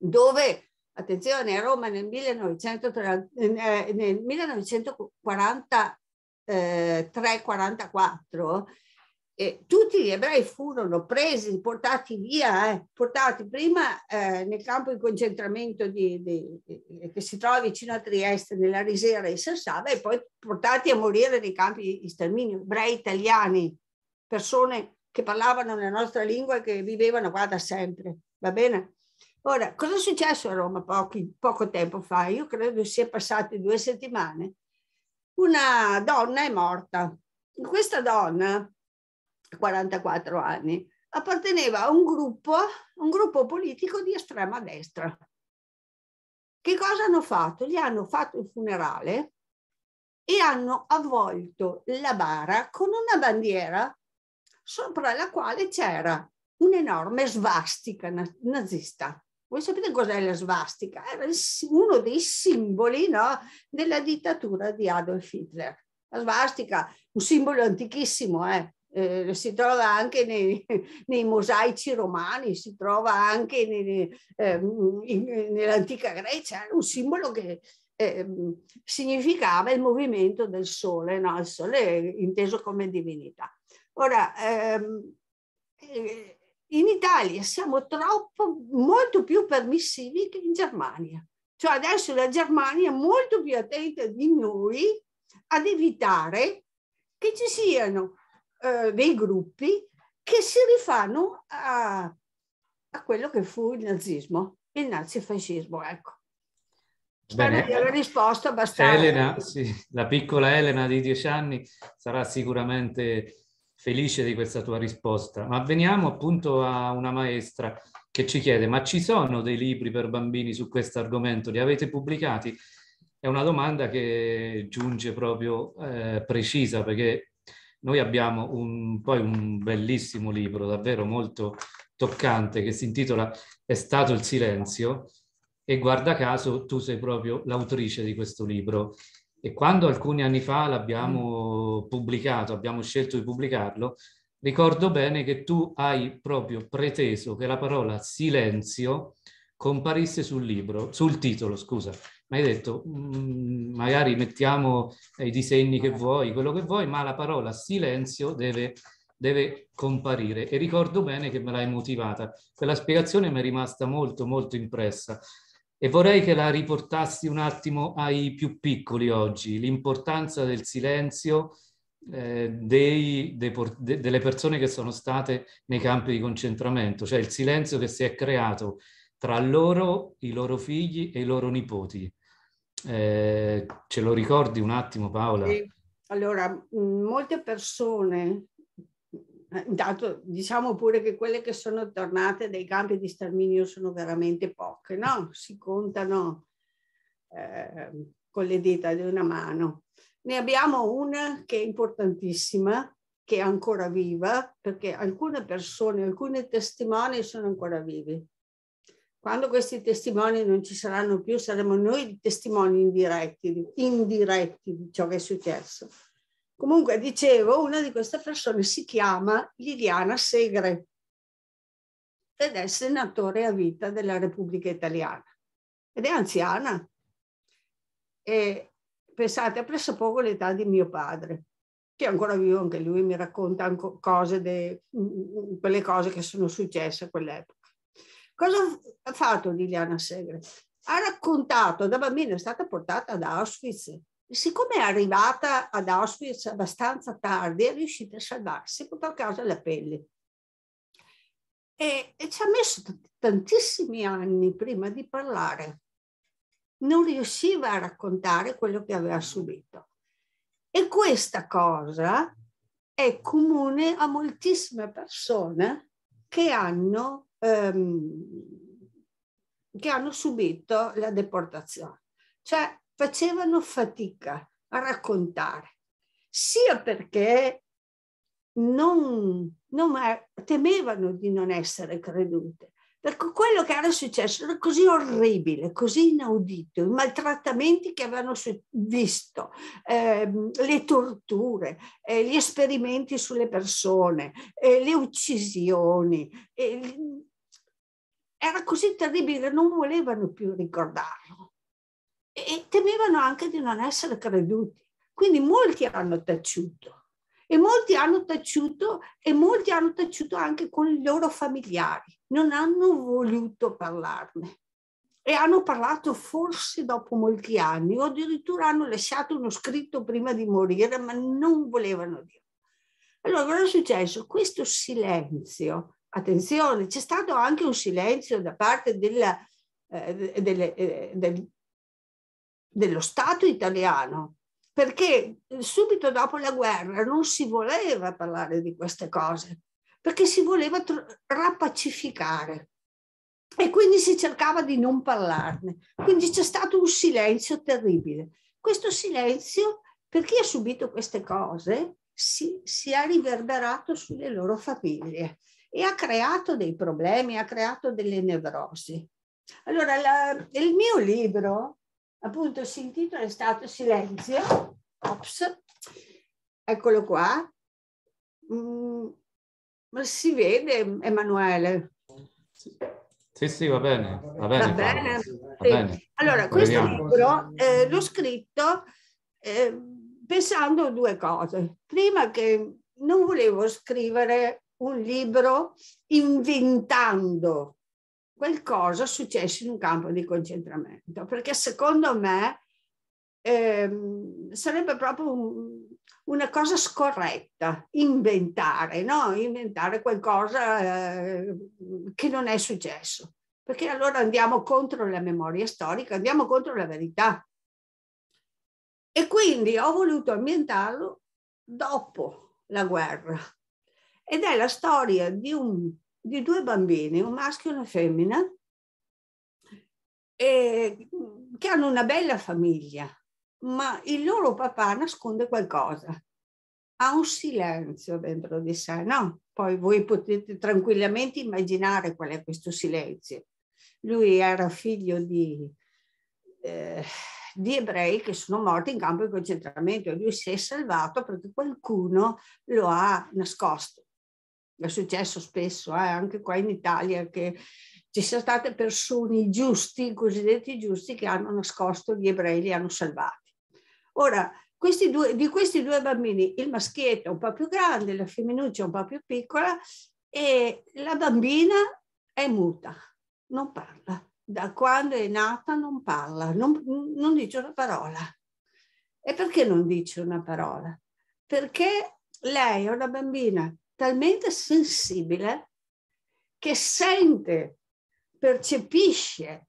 dove attenzione, a Roma nel, 1930, eh, nel 1943-44 eh, tutti gli ebrei furono presi, portati via, eh, portati prima eh, nel campo di concentramento di, di, di, che si trova vicino a Trieste, nella Risera di Sassava, e poi portati a morire nei campi di sterminio, ebrei italiani, persone che parlavano la nostra lingua e che vivevano qua da sempre, va bene? Ora, cosa è successo a Roma pochi, poco tempo fa? Io credo sia passate due settimane. Una donna è morta. Questa donna, 44 anni, apparteneva a un gruppo, un gruppo politico di estrema destra. Che cosa hanno fatto? Gli hanno fatto il funerale e hanno avvolto la bara con una bandiera sopra la quale c'era un'enorme svastica nazista. Voi sapete cos'è la svastica? Era uno dei simboli no, della dittatura di Adolf Hitler. La svastica, un simbolo antichissimo, eh? Eh, si trova anche nei, nei, mosaici romani, si trova anche eh, nell'antica Grecia, era un simbolo che ehm, significava il movimento del sole, no? il sole inteso come divinità. Ora, ehm, eh, in Italia siamo troppo, molto più permissivi che in Germania. Cioè adesso la Germania è molto più attenta di noi ad evitare che ci siano eh, dei gruppi che si rifanno a, a, quello che fu il nazismo, il nazifascismo, ecco. Bene. Spero di aver risposto abbastanza. Elena, sì, la piccola Elena di dieci anni sarà sicuramente felice di questa tua risposta, ma veniamo appunto a una maestra che ci chiede, ma ci sono dei libri per bambini su questo argomento? Li avete pubblicati? È una domanda che giunge proprio eh, precisa perché noi abbiamo un, poi un bellissimo libro davvero molto toccante che si intitola È stato il silenzio e guarda caso tu sei proprio l'autrice di questo libro e quando alcuni anni fa l'abbiamo mm. pubblicato, abbiamo scelto di pubblicarlo, ricordo bene che tu hai proprio preteso che la parola silenzio comparisse sul libro, sul titolo, scusa. Ma hai detto, mm, magari mettiamo i disegni che vuoi, quello che vuoi, ma la parola silenzio deve, deve comparire. E ricordo bene che me l'hai motivata. Quella spiegazione mi è rimasta molto, molto impressa. E vorrei che la riportassi un attimo ai più piccoli oggi, l'importanza del silenzio eh, dei, dei, de, delle persone che sono state nei campi di concentramento, cioè il silenzio che si è creato tra loro, i loro figli e i loro nipoti. Eh, ce lo ricordi un attimo Paola? Sì. Allora, molte persone eh, intanto diciamo pure che quelle che sono tornate dai campi di sterminio sono veramente poche, no? Si contano eh, con le dita di una mano. Ne abbiamo una che è importantissima, che è ancora viva, perché alcune persone, alcuni testimoni sono ancora vivi. Quando questi testimoni non ci saranno più, saremo noi testimoni indiretti, indiretti di ciò che è successo Comunque, dicevo, una di queste persone si chiama Liliana Segre ed è senatore a vita della Repubblica Italiana ed è anziana. E pensate, ha preso poco l'età di mio padre, che è ancora vivo anche lui, mi racconta cose de, mm, mm, quelle cose che sono successe a quell'epoca. Cosa ha fatto Liliana Segre? Ha raccontato, da bambina è stata portata ad Auschwitz, Siccome è arrivata ad Auschwitz abbastanza tardi, è riuscita a salvarsi, portò a casa la pelle. E, e ci ha messo t- tantissimi anni prima di parlare. Non riusciva a raccontare quello che aveva subito. E questa cosa è comune a moltissime persone che hanno, ehm, che hanno subito la deportazione. Cioè, facevano fatica a raccontare, sia perché non, non, temevano di non essere credute, perché quello che era successo era così orribile, così inaudito, i maltrattamenti che avevano visto, ehm, le torture, eh, gli esperimenti sulle persone, eh, le uccisioni. Eh, era così terribile che non volevano più ricordarlo e temevano anche di non essere creduti. Quindi molti hanno taciuto e molti hanno taciuto e molti hanno taciuto anche con i loro familiari, non hanno voluto parlarne e hanno parlato forse dopo molti anni o addirittura hanno lasciato uno scritto prima di morire ma non volevano dire. Allora cosa è successo? Questo silenzio, attenzione, c'è stato anche un silenzio da parte della, eh, delle, eh, del dello Stato italiano, perché subito dopo la guerra non si voleva parlare di queste cose, perché si voleva tr- rapacificare e quindi si cercava di non parlarne. Quindi c'è stato un silenzio terribile. Questo silenzio, per chi ha subito queste cose, si, si è riverberato sulle loro famiglie e ha creato dei problemi, ha creato delle nevrosi. Allora, la, il mio libro appunto si intitola è stato Silenzio, Ops, eccolo qua, mm, ma si vede Emanuele? Sì, sì, va bene. Va bene. Va bene. Va bene. Allora, questo Vediamo. libro eh, l'ho scritto eh, pensando a due cose. Prima che non volevo scrivere un libro inventando qualcosa successo in un campo di concentramento, perché secondo me ehm, sarebbe proprio un, una cosa scorretta inventare, no? inventare qualcosa eh, che non è successo, perché allora andiamo contro la memoria storica, andiamo contro la verità. E quindi ho voluto ambientarlo dopo la guerra. Ed è la storia di un di due bambini, un maschio e una femmina, e, che hanno una bella famiglia, ma il loro papà nasconde qualcosa. Ha un silenzio dentro di sé, no? Poi voi potete tranquillamente immaginare qual è questo silenzio. Lui era figlio di, eh, di ebrei che sono morti in campo di concentramento e lui si è salvato perché qualcuno lo ha nascosto è successo spesso eh, anche qua in Italia che ci sono state persone giusti, i cosiddetti giusti, che hanno nascosto gli ebrei, e li hanno salvati. Ora, questi due, di questi due bambini, il maschietto è un po' più grande, la femminuccia è un po' più piccola e la bambina è muta, non parla. Da quando è nata non parla, non, non dice una parola. E perché non dice una parola? Perché lei è una bambina talmente sensibile che sente, percepisce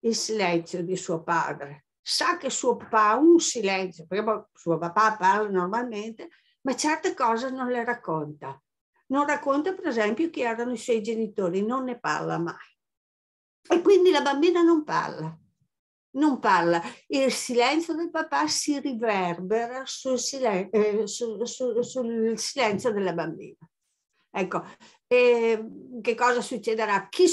il silenzio di suo padre. Sa che suo papà ha un silenzio, perché suo papà parla normalmente, ma certe cose non le racconta. Non racconta, per esempio, chi erano i suoi genitori, non ne parla mai. E quindi la bambina non parla non parla. Il silenzio del papà si riverbera sul, silen- eh, su, su, sul silenzio della bambina. Ecco, e ehm, che cosa succederà? Chi,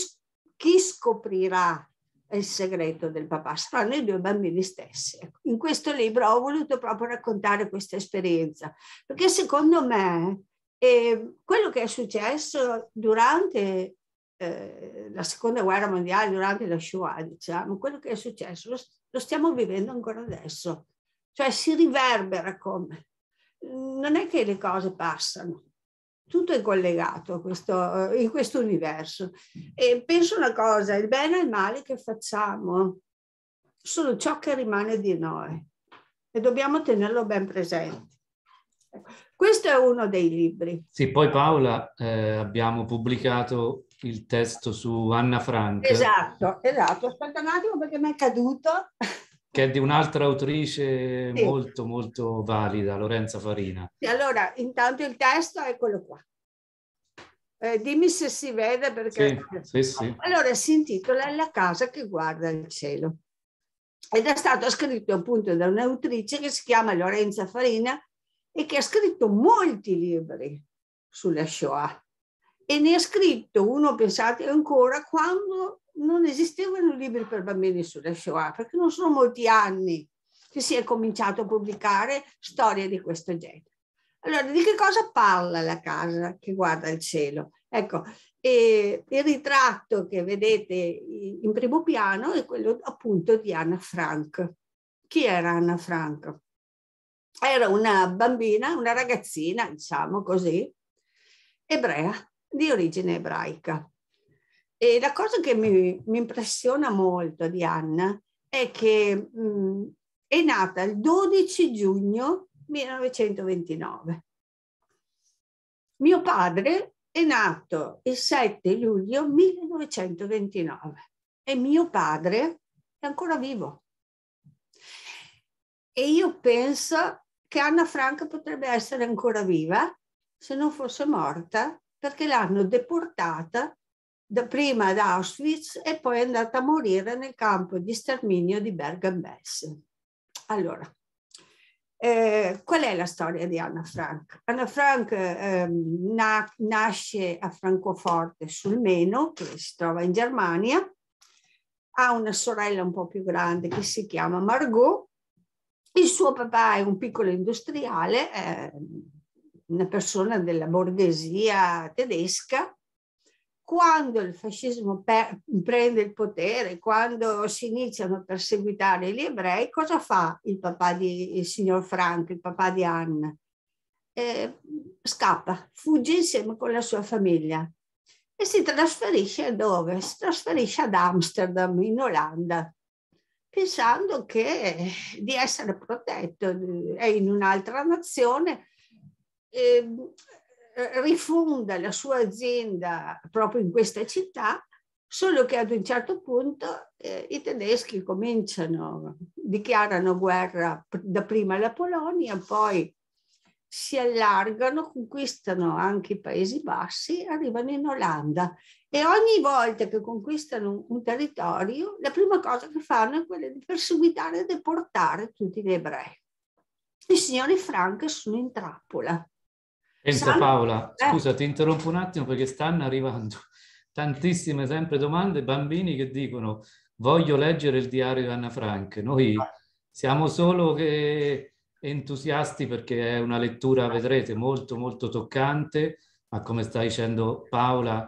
chi scoprirà il segreto del papà? Saranno i due bambini stessi. Ecco, in questo libro ho voluto proprio raccontare questa esperienza, perché secondo me eh, quello che è successo durante eh, la seconda guerra mondiale, durante la Shoah, diciamo, quello che è successo lo, lo stiamo vivendo ancora adesso. Cioè si riverbera come. Non è che le cose passano, tutto è collegato a questo, eh, in questo universo. E penso una cosa, il bene e il male che facciamo sono ciò che rimane di noi e dobbiamo tenerlo ben presente. Questo è uno dei libri. Sì, poi Paola eh, abbiamo pubblicato il testo su Anna Frank. Esatto, esatto. Aspetta un attimo perché mi è caduto. Che è di un'altra autrice sì. molto, molto valida, Lorenza Farina. Sì, allora, intanto il testo è quello qua. Eh, dimmi se si vede perché... Sì, sì, allora, si intitola La casa che guarda il cielo. Ed è stato scritto appunto da un'autrice che si chiama Lorenza Farina e che ha scritto molti libri sulla Shoah e ne ha scritto uno, pensate ancora, quando non esistevano libri per bambini sulla Shoah, perché non sono molti anni che si è cominciato a pubblicare storie di questo genere. Allora, di che cosa parla la casa che guarda il cielo? Ecco, il ritratto che vedete in primo piano è quello appunto di Anna Frank. Chi era Anna Frank? Era una bambina, una ragazzina, diciamo così, ebrea, di origine ebraica. E la cosa che mi, mi impressiona molto di Anna è che mh, mm, è nata il 12 giugno 1929. Mio padre è nato il 7 luglio 1929 e mio padre è ancora vivo. E io penso che Anna Franca potrebbe essere ancora viva se non fosse morta perché l'hanno deportata da prima ad Auschwitz e poi è andata a morire nel campo di sterminio di Bergen-Belsen. Allora, eh, qual è la storia di Anna Frank? Anna Frank eh, na nasce a Francoforte sul Meno, che si trova in Germania, ha una sorella un po' più grande che si chiama Margot, il suo papà è un piccolo industriale, eh, una persona della borghesia tedesca, quando il fascismo per, prende il potere, quando si iniziano a perseguitare gli ebrei, cosa fa il papà di il signor Frank, il papà di Anna? Eh, scappa, fugge insieme con la sua famiglia e si trasferisce dove? Si trasferisce ad Amsterdam, in Olanda, pensando che, di essere protetto, è in un'altra nazione, Ehm, eh, rifonda la sua azienda proprio in questa città, solo che ad un certo punto eh, i tedeschi cominciano, dichiarano guerra dapprima alla Polonia, poi si allargano, conquistano anche i Paesi Bassi, arrivano in Olanda e ogni volta che conquistano un territorio, la prima cosa che fanno è quella di perseguitare e deportare tutti gli ebrei. I signori Frank sono in trappola Senta Paola, eh. scusa, ti interrompo un attimo perché stanno arrivando tantissime sempre domande, bambini che dicono voglio leggere il diario di Anna Frank. Noi ah. siamo solo che entusiasti perché è una lettura, vedrete, molto molto toccante, ma come sta dicendo Paola,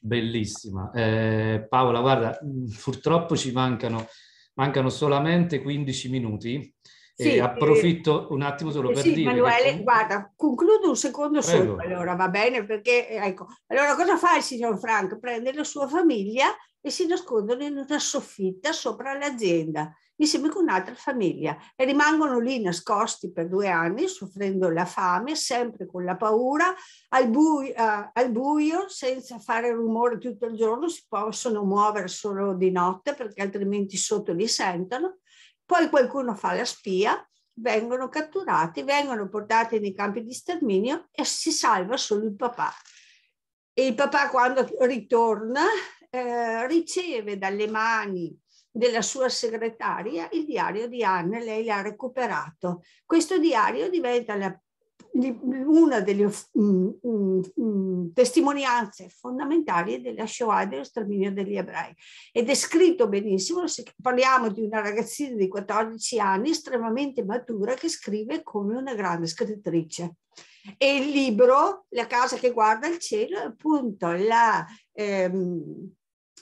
bellissima. Eh, Paola, guarda, purtroppo ci mancano, mancano solamente 15 minuti sì, approfitto eh, un attimo solo per sì, dire... Emanuele, comunque... guarda, concludo un secondo solo, allora va bene, perché eh, ecco, allora cosa fa il signor Frank? Prende la sua famiglia e si nascondono in una soffitta sopra l'azienda insieme con un'altra famiglia e rimangono lì nascosti per due anni soffrendo la fame, sempre con la paura, al buio, uh, al buio, senza fare rumore tutto il giorno, si possono muovere solo di notte perché altrimenti sotto li sentono poi qualcuno fa la spia, vengono catturati, vengono portati nei campi di sterminio e si salva solo il papà. E il papà quando ritorna eh, riceve dalle mani della sua segretaria il diario di Anne, lei l'ha recuperato. Questo diario diventa la una delle mh, mh, mm, mm, mm, testimonianze fondamentali della Shoah e dello sterminio degli ebrei. Ed è scritto benissimo, se parliamo di una ragazzina di 14 anni estremamente matura che scrive come una grande scrittrice. E il libro, La casa che guarda il cielo, è appunto la... Ehm,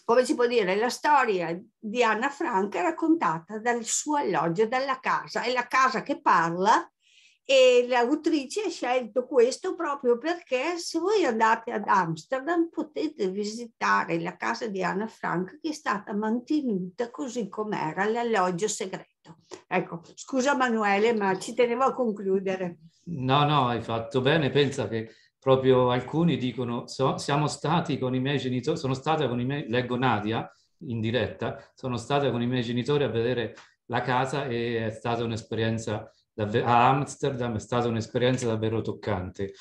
come si può dire, la storia di Anna Frank raccontata dal suo alloggio, dalla casa. È la casa che parla e l'autrice ha scelto questo proprio perché se voi andate ad Amsterdam potete visitare la casa di Anna Frank che è stata mantenuta così com'era l'alloggio segreto. Ecco, scusa Manuele, ma ci tenevo a concludere. No, no, hai fatto bene, pensa che proprio alcuni dicono so, siamo stati con i miei genitori, sono stata con i miei, leggo Nadia in diretta, sono stata con i miei genitori a vedere la casa e è stata un'esperienza a Amsterdam è stata un'esperienza davvero toccante.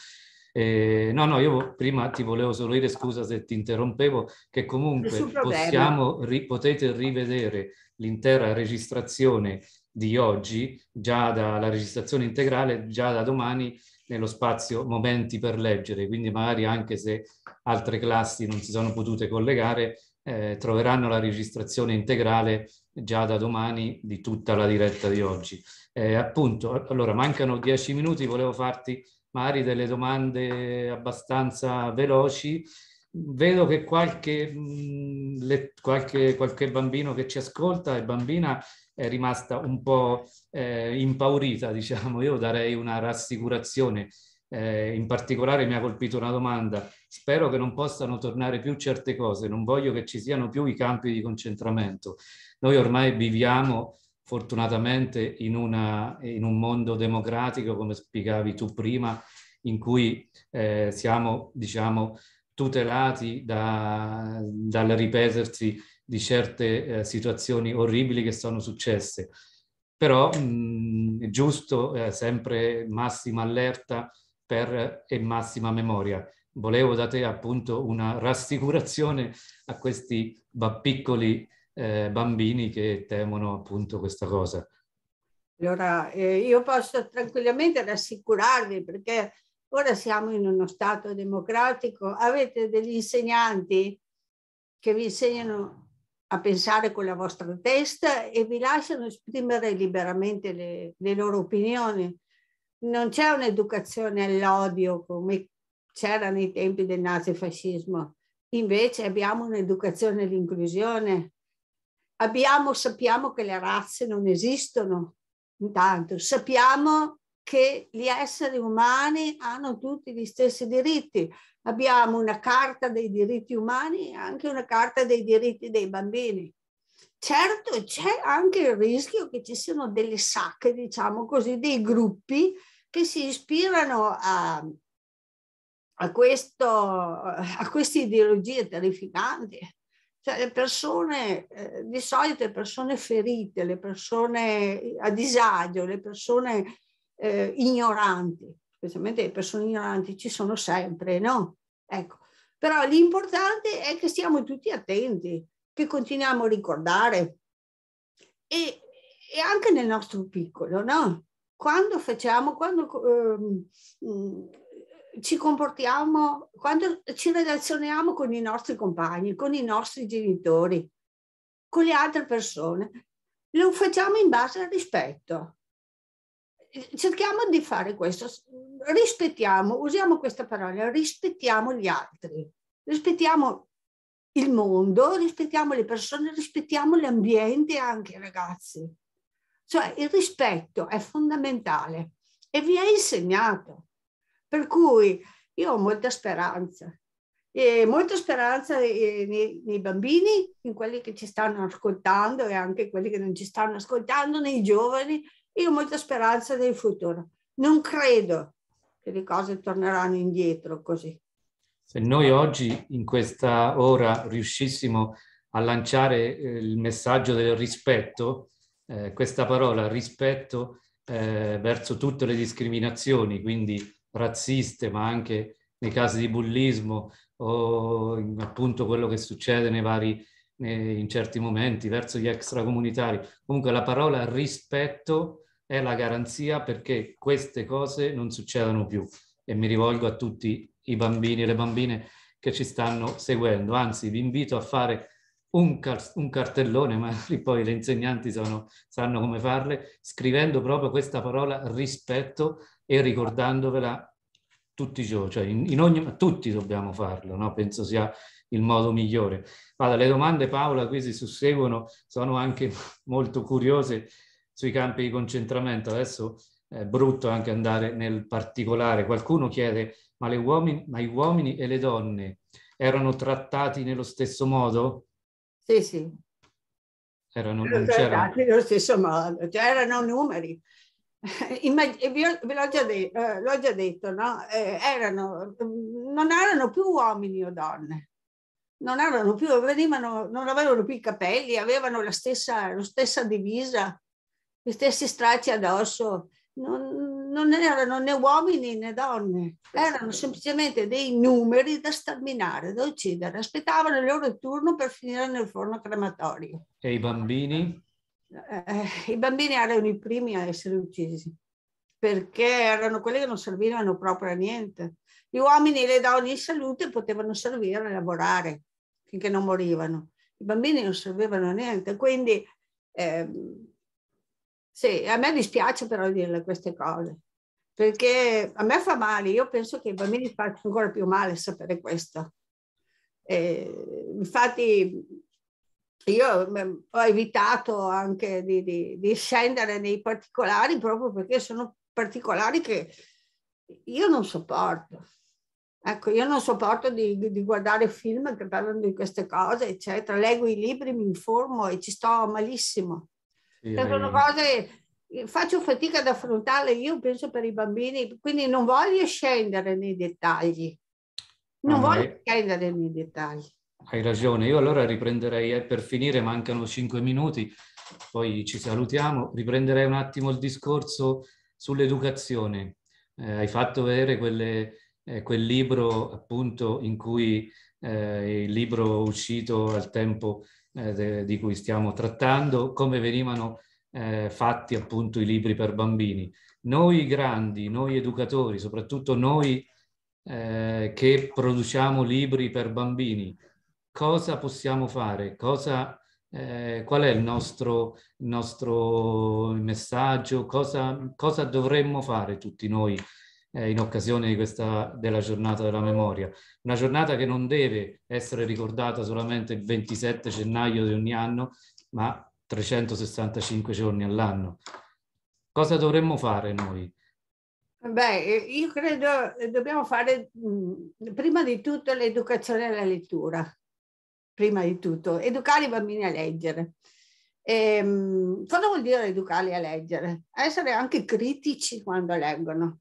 Eh, no, no, io prima ti volevo solo dire, scusa se ti interrompevo, che comunque possiamo, ri, potete rivedere l'intera registrazione di oggi, già dalla registrazione integrale, già da domani nello spazio Momenti per leggere, quindi magari anche se altre classi non si sono potute collegare, eh, troveranno la registrazione integrale già da domani di tutta la diretta di oggi. Eh, appunto, allora mancano dieci minuti, volevo farti magari delle domande abbastanza veloci. Vedo che qualche, mh, le, qualche, qualche bambino che ci ascolta e bambina è rimasta un po' eh, impaurita, diciamo, io darei una rassicurazione. Eh, in particolare mi ha colpito una domanda, spero che non possano tornare più certe cose, non voglio che ci siano più i campi di concentramento. Noi ormai viviamo fortunatamente in, una, in, un mondo democratico, come spiegavi tu prima, in cui eh, siamo diciamo, tutelati da, dal ripetersi di certe eh, situazioni orribili che sono successe. Però mh, mm, è giusto eh, sempre massima allerta per, e massima memoria. Volevo da te appunto una rassicurazione a questi piccoli eh, bambini che temono appunto questa cosa. Allora, eh, io posso tranquillamente rassicurarvi perché ora siamo in uno Stato democratico, avete degli insegnanti che vi insegnano a pensare con la vostra testa e vi lasciano esprimere liberamente le, le loro opinioni. Non c'è un'educazione all'odio come c'era nei tempi del nazifascismo, invece abbiamo un'educazione all'inclusione, Abbiamo, sappiamo che le razze non esistono, intanto sappiamo che gli esseri umani hanno tutti gli stessi diritti. Abbiamo una carta dei diritti umani e anche una carta dei diritti dei bambini. Certo, c'è anche il rischio che ci siano delle sacche, diciamo così, dei gruppi che si ispirano a, a, questo, a queste ideologie terrificanti. Cioè, le persone, eh, di solito le persone ferite, le persone a disagio, le persone eh, ignoranti, specialmente le persone ignoranti ci sono sempre, no? Ecco, però l'importante è che stiamo tutti attenti, che continuiamo a ricordare e, e anche nel nostro piccolo, no? Quando facciamo, quando ehm, ci comportiamo, quando ci relazioniamo con i nostri compagni, con i nostri genitori, con le altre persone, lo facciamo in base al rispetto. Cerchiamo di fare questo, rispettiamo, usiamo questa parola, rispettiamo gli altri, rispettiamo il mondo, rispettiamo le persone, rispettiamo l'ambiente anche ragazzi. Cioè il rispetto è fondamentale e vi è insegnato per cui io ho molta speranza, e molta speranza eh, nei, nei bambini, in quelli che ci stanno ascoltando e anche quelli che non ci stanno ascoltando, nei giovani, io ho molta speranza nel futuro. Non credo che le cose torneranno indietro così. Se noi oggi in questa ora riuscissimo a lanciare eh, il messaggio del rispetto, eh, questa parola rispetto eh, verso tutte le discriminazioni, quindi razziste, ma anche nei casi di bullismo o appunto quello che succede nei vari, nei, eh, in certi momenti verso gli extracomunitari. Comunque la parola rispetto è la garanzia perché queste cose non succedano più e mi rivolgo a tutti i bambini e le bambine che ci stanno seguendo. Anzi, vi invito a fare un, car- un cartellone, magari poi le insegnanti sono, sanno come farle, scrivendo proprio questa parola rispetto e ricordandovela tutti i giorni, cioè in, in ogni, tutti dobbiamo farlo, no? penso sia il modo migliore. Guarda, le domande Paola qui si susseguono, sono anche molto curiose sui campi di concentramento. Adesso è brutto anche andare nel particolare. Qualcuno chiede, ma, le uomini, ma gli uomini e le donne erano trattati nello stesso modo? Sì, sì. Erano, erano trattati nello stesso modo, cioè erano numeri. Immag- ve l'ho già, de- eh, l'ho già detto, no? eh, erano, mm, non erano più uomini o donne, non erano più, venivano, non avevano più i capelli, avevano la stessa, la stessa divisa, gli stessi stracci addosso, non, non erano né uomini né donne, erano esatto. semplicemente dei numeri da sterminare, da uccidere, aspettavano il loro turno per finire nel forno crematorio. E i bambini? eh, i bambini erano i primi a essere uccisi perché erano quelli che non servivano proprio a niente. Gli uomini e le donne in salute potevano servire a lavorare finché non morivano. I bambini non servivano a niente, quindi ehm, sì, a me dispiace però dirle queste cose, perché a me fa male, io penso che i bambini facciano ancora più male sapere questo. Eh, infatti io ehm, ho evitato anche di, di, di, scendere nei particolari proprio perché sono particolari che io non sopporto. Ecco, io non sopporto di, di guardare film che parlano di queste cose, eccetera. Leggo i libri, mi informo e ci sto malissimo. Sì, cioè, sono eh. cose, faccio fatica ad affrontarle, io penso per i bambini, quindi non voglio scendere nei dettagli. Non ah, voglio eh. scendere nei dettagli. Hai ragione, io allora riprenderei, eh, per finire mancano cinque minuti, poi ci salutiamo, riprenderei un attimo il discorso sull'educazione. Eh, hai fatto vedere quelle, eh, quel libro appunto in cui eh, il libro uscito al tempo eh, de, di cui stiamo trattando, come venivano eh, fatti appunto i libri per bambini. Noi grandi, noi educatori, soprattutto noi che produciamo libri per bambini, cosa possiamo fare, cosa, eh, qual è il nostro, nostro messaggio, cosa, cosa, dovremmo fare tutti noi eh, in occasione questa, della giornata della memoria. Una giornata che non deve essere ricordata solamente il 27 gennaio di ogni anno, ma 365 giorni all'anno. Cosa dovremmo fare noi? Beh, eh, io credo che eh, dobbiamo fare mh, mm, prima di tutto l'educazione alla lettura prima di tutto, educare i bambini a leggere. Ehm, cosa vuol dire educarli a leggere? Essere anche critici quando leggono.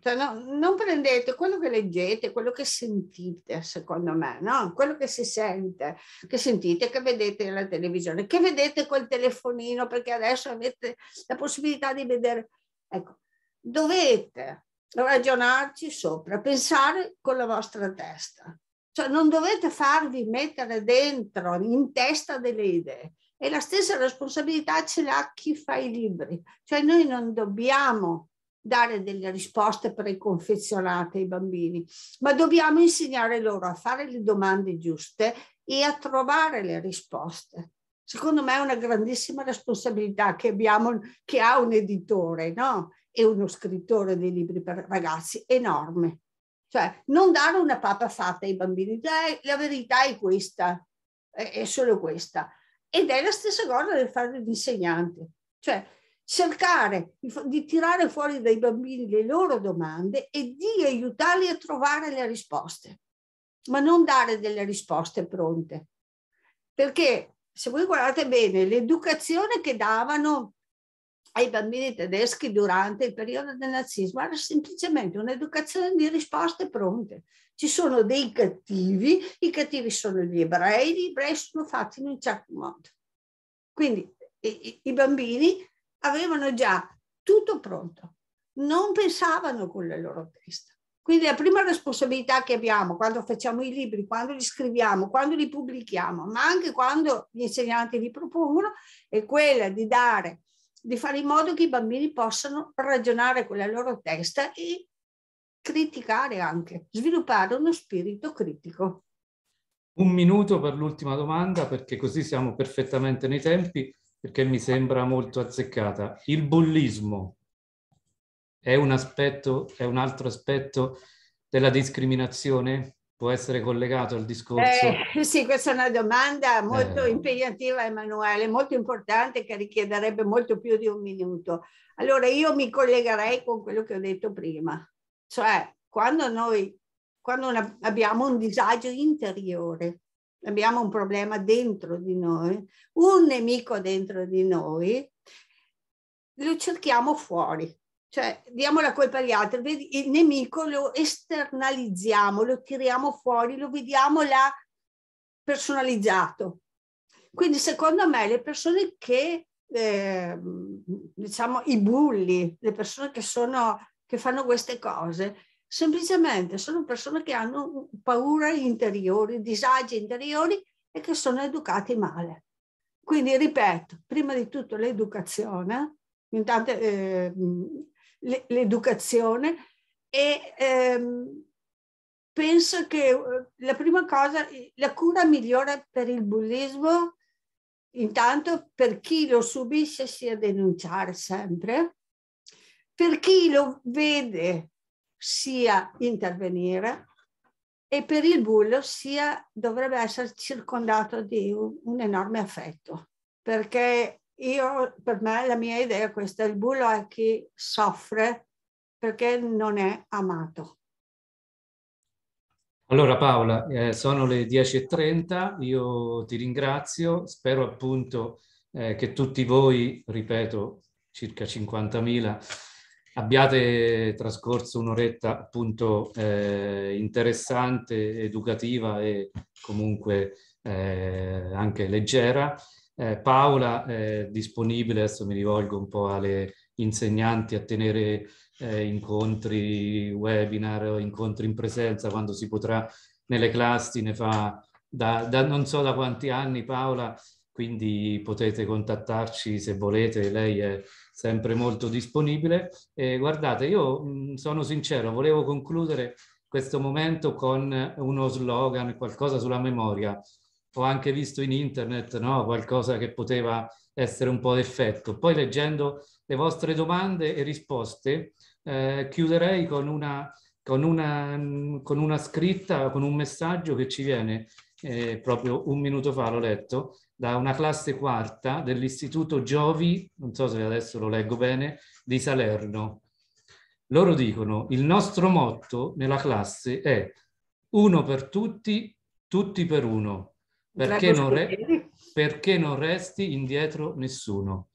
Cioè, no, non prendete quello che leggete, quello che sentite, secondo me, no? quello che si sente, che sentite, che vedete nella televisione, che vedete col telefonino, perché adesso avete la possibilità di vedere. Ecco, dovete ragionarci sopra, pensare con la vostra testa. Cioè non dovete farvi mettere dentro, in testa delle idee. E la stessa responsabilità ce l'ha chi fa i libri. Cioè noi non dobbiamo dare delle risposte preconfezionate ai bambini, ma dobbiamo insegnare loro a fare le domande giuste e a trovare le risposte. Secondo me è una grandissima responsabilità che, abbiamo, che ha un editore no? e uno scrittore dei libri per ragazzi, enorme. Cioè, non dare una papa fatta ai bambini, Dai, la verità è questa, è, è solo questa. Ed è la stessa cosa del fare l'insegnante. Cioè, cercare di, di, tirare fuori dai bambini le loro domande e di aiutarli a trovare le risposte, ma non dare delle risposte pronte. Perché se voi guardate bene, l'educazione che davano ai bambini tedeschi durante il periodo del nazismo era semplicemente un'educazione di risposte pronte. Ci sono dei cattivi, i cattivi sono gli ebrei, gli ebrei sono fatti in un certo modo. Quindi i, i bambini avevano già tutto pronto, non pensavano con la loro testa. Quindi la prima responsabilità che abbiamo quando facciamo i libri, quando li scriviamo, quando li pubblichiamo, ma anche quando gli insegnanti li propongono, è quella di dare di fare in modo che i bambini possano ragionare con la loro testa e criticare anche, sviluppare uno spirito critico. Un minuto per l'ultima domanda, perché così siamo perfettamente nei tempi, perché mi sembra molto azzeccata. Il bullismo è un aspetto, è un altro aspetto della discriminazione? può essere collegato al discorso? Eh, sì, questa è una domanda molto eh. impegnativa, Emanuele, molto importante che richiederebbe molto più di un minuto. Allora, io mi collegherei con quello che ho detto prima, cioè quando noi quando una, abbiamo un disagio interiore, abbiamo un problema dentro di noi, un nemico dentro di noi, lo cerchiamo fuori. Cioè, diamo la colpa agli altri, il nemico lo esternalizziamo, lo tiriamo fuori, lo vediamo là personalizzato. Quindi secondo me le persone che, eh, diciamo, i bulli, le persone che, sono, che fanno queste cose, semplicemente sono persone che hanno paura interiori, disagi interiori e che sono educati male. Quindi ripeto, prima di tutto l'educazione, intanto eh, l'educazione e ehm, penso che eh, la prima cosa, la cura migliore per il bullismo, intanto per chi lo subisce sia denunciare sempre, per chi lo vede sia intervenire e per il bullo sia dovrebbe essere circondato di un, un enorme affetto perché io, per me, la mia idea è questa, il bullo è chi soffre perché non è amato. Allora Paola, eh, sono le 10.30, io ti ringrazio, spero appunto eh, che tutti voi, ripeto, circa 50.000, abbiate trascorso un'oretta appunto eh, interessante, educativa e comunque eh, anche leggera eh, Paola è eh, disponibile, adesso mi rivolgo un po' alle insegnanti a tenere eh, incontri, webinar o incontri in presenza quando si potrà nelle classi, ne fa da, da non so da quanti anni Paola, quindi potete contattarci se volete, lei è sempre molto disponibile. E guardate, io mh, mm, sono sincero, volevo concludere questo momento con uno slogan, qualcosa sulla memoria ho anche visto in internet no? qualcosa che poteva essere un po' d'effetto. Poi leggendo le vostre domande e risposte, eh, chiuderei con una, con, una, con una, scritta, con un messaggio che ci viene eh, proprio un minuto fa, l'ho letto, da una classe quarta dell'Istituto Giovi, non so se adesso lo leggo bene, di Salerno. Loro dicono, il nostro motto nella classe è uno per tutti, tutti per uno perché non, re- perché non resti indietro nessuno.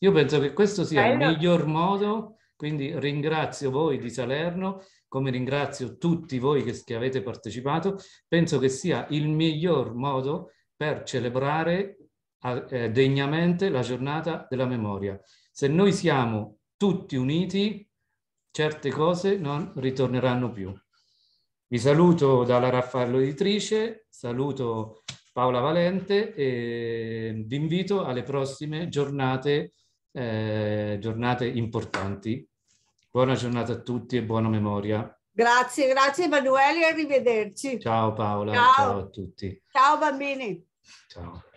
Io penso che questo sia Bello. il miglior modo, quindi ringrazio voi di Salerno, come ringrazio tutti voi che, che avete partecipato, penso che sia il miglior modo per celebrare eh, degnamente la giornata della memoria. Se noi siamo tutti uniti, certe cose non ritorneranno più. Vi saluto dalla Raffaello Editrice, saluto Paola Valente e vi invito alle prossime giornate, eh, giornate importanti. Buona giornata a tutti e buona memoria. Grazie, grazie Emanuele, e arrivederci. Ciao Paola, ciao, ciao a tutti. Ciao bambini. Ciao.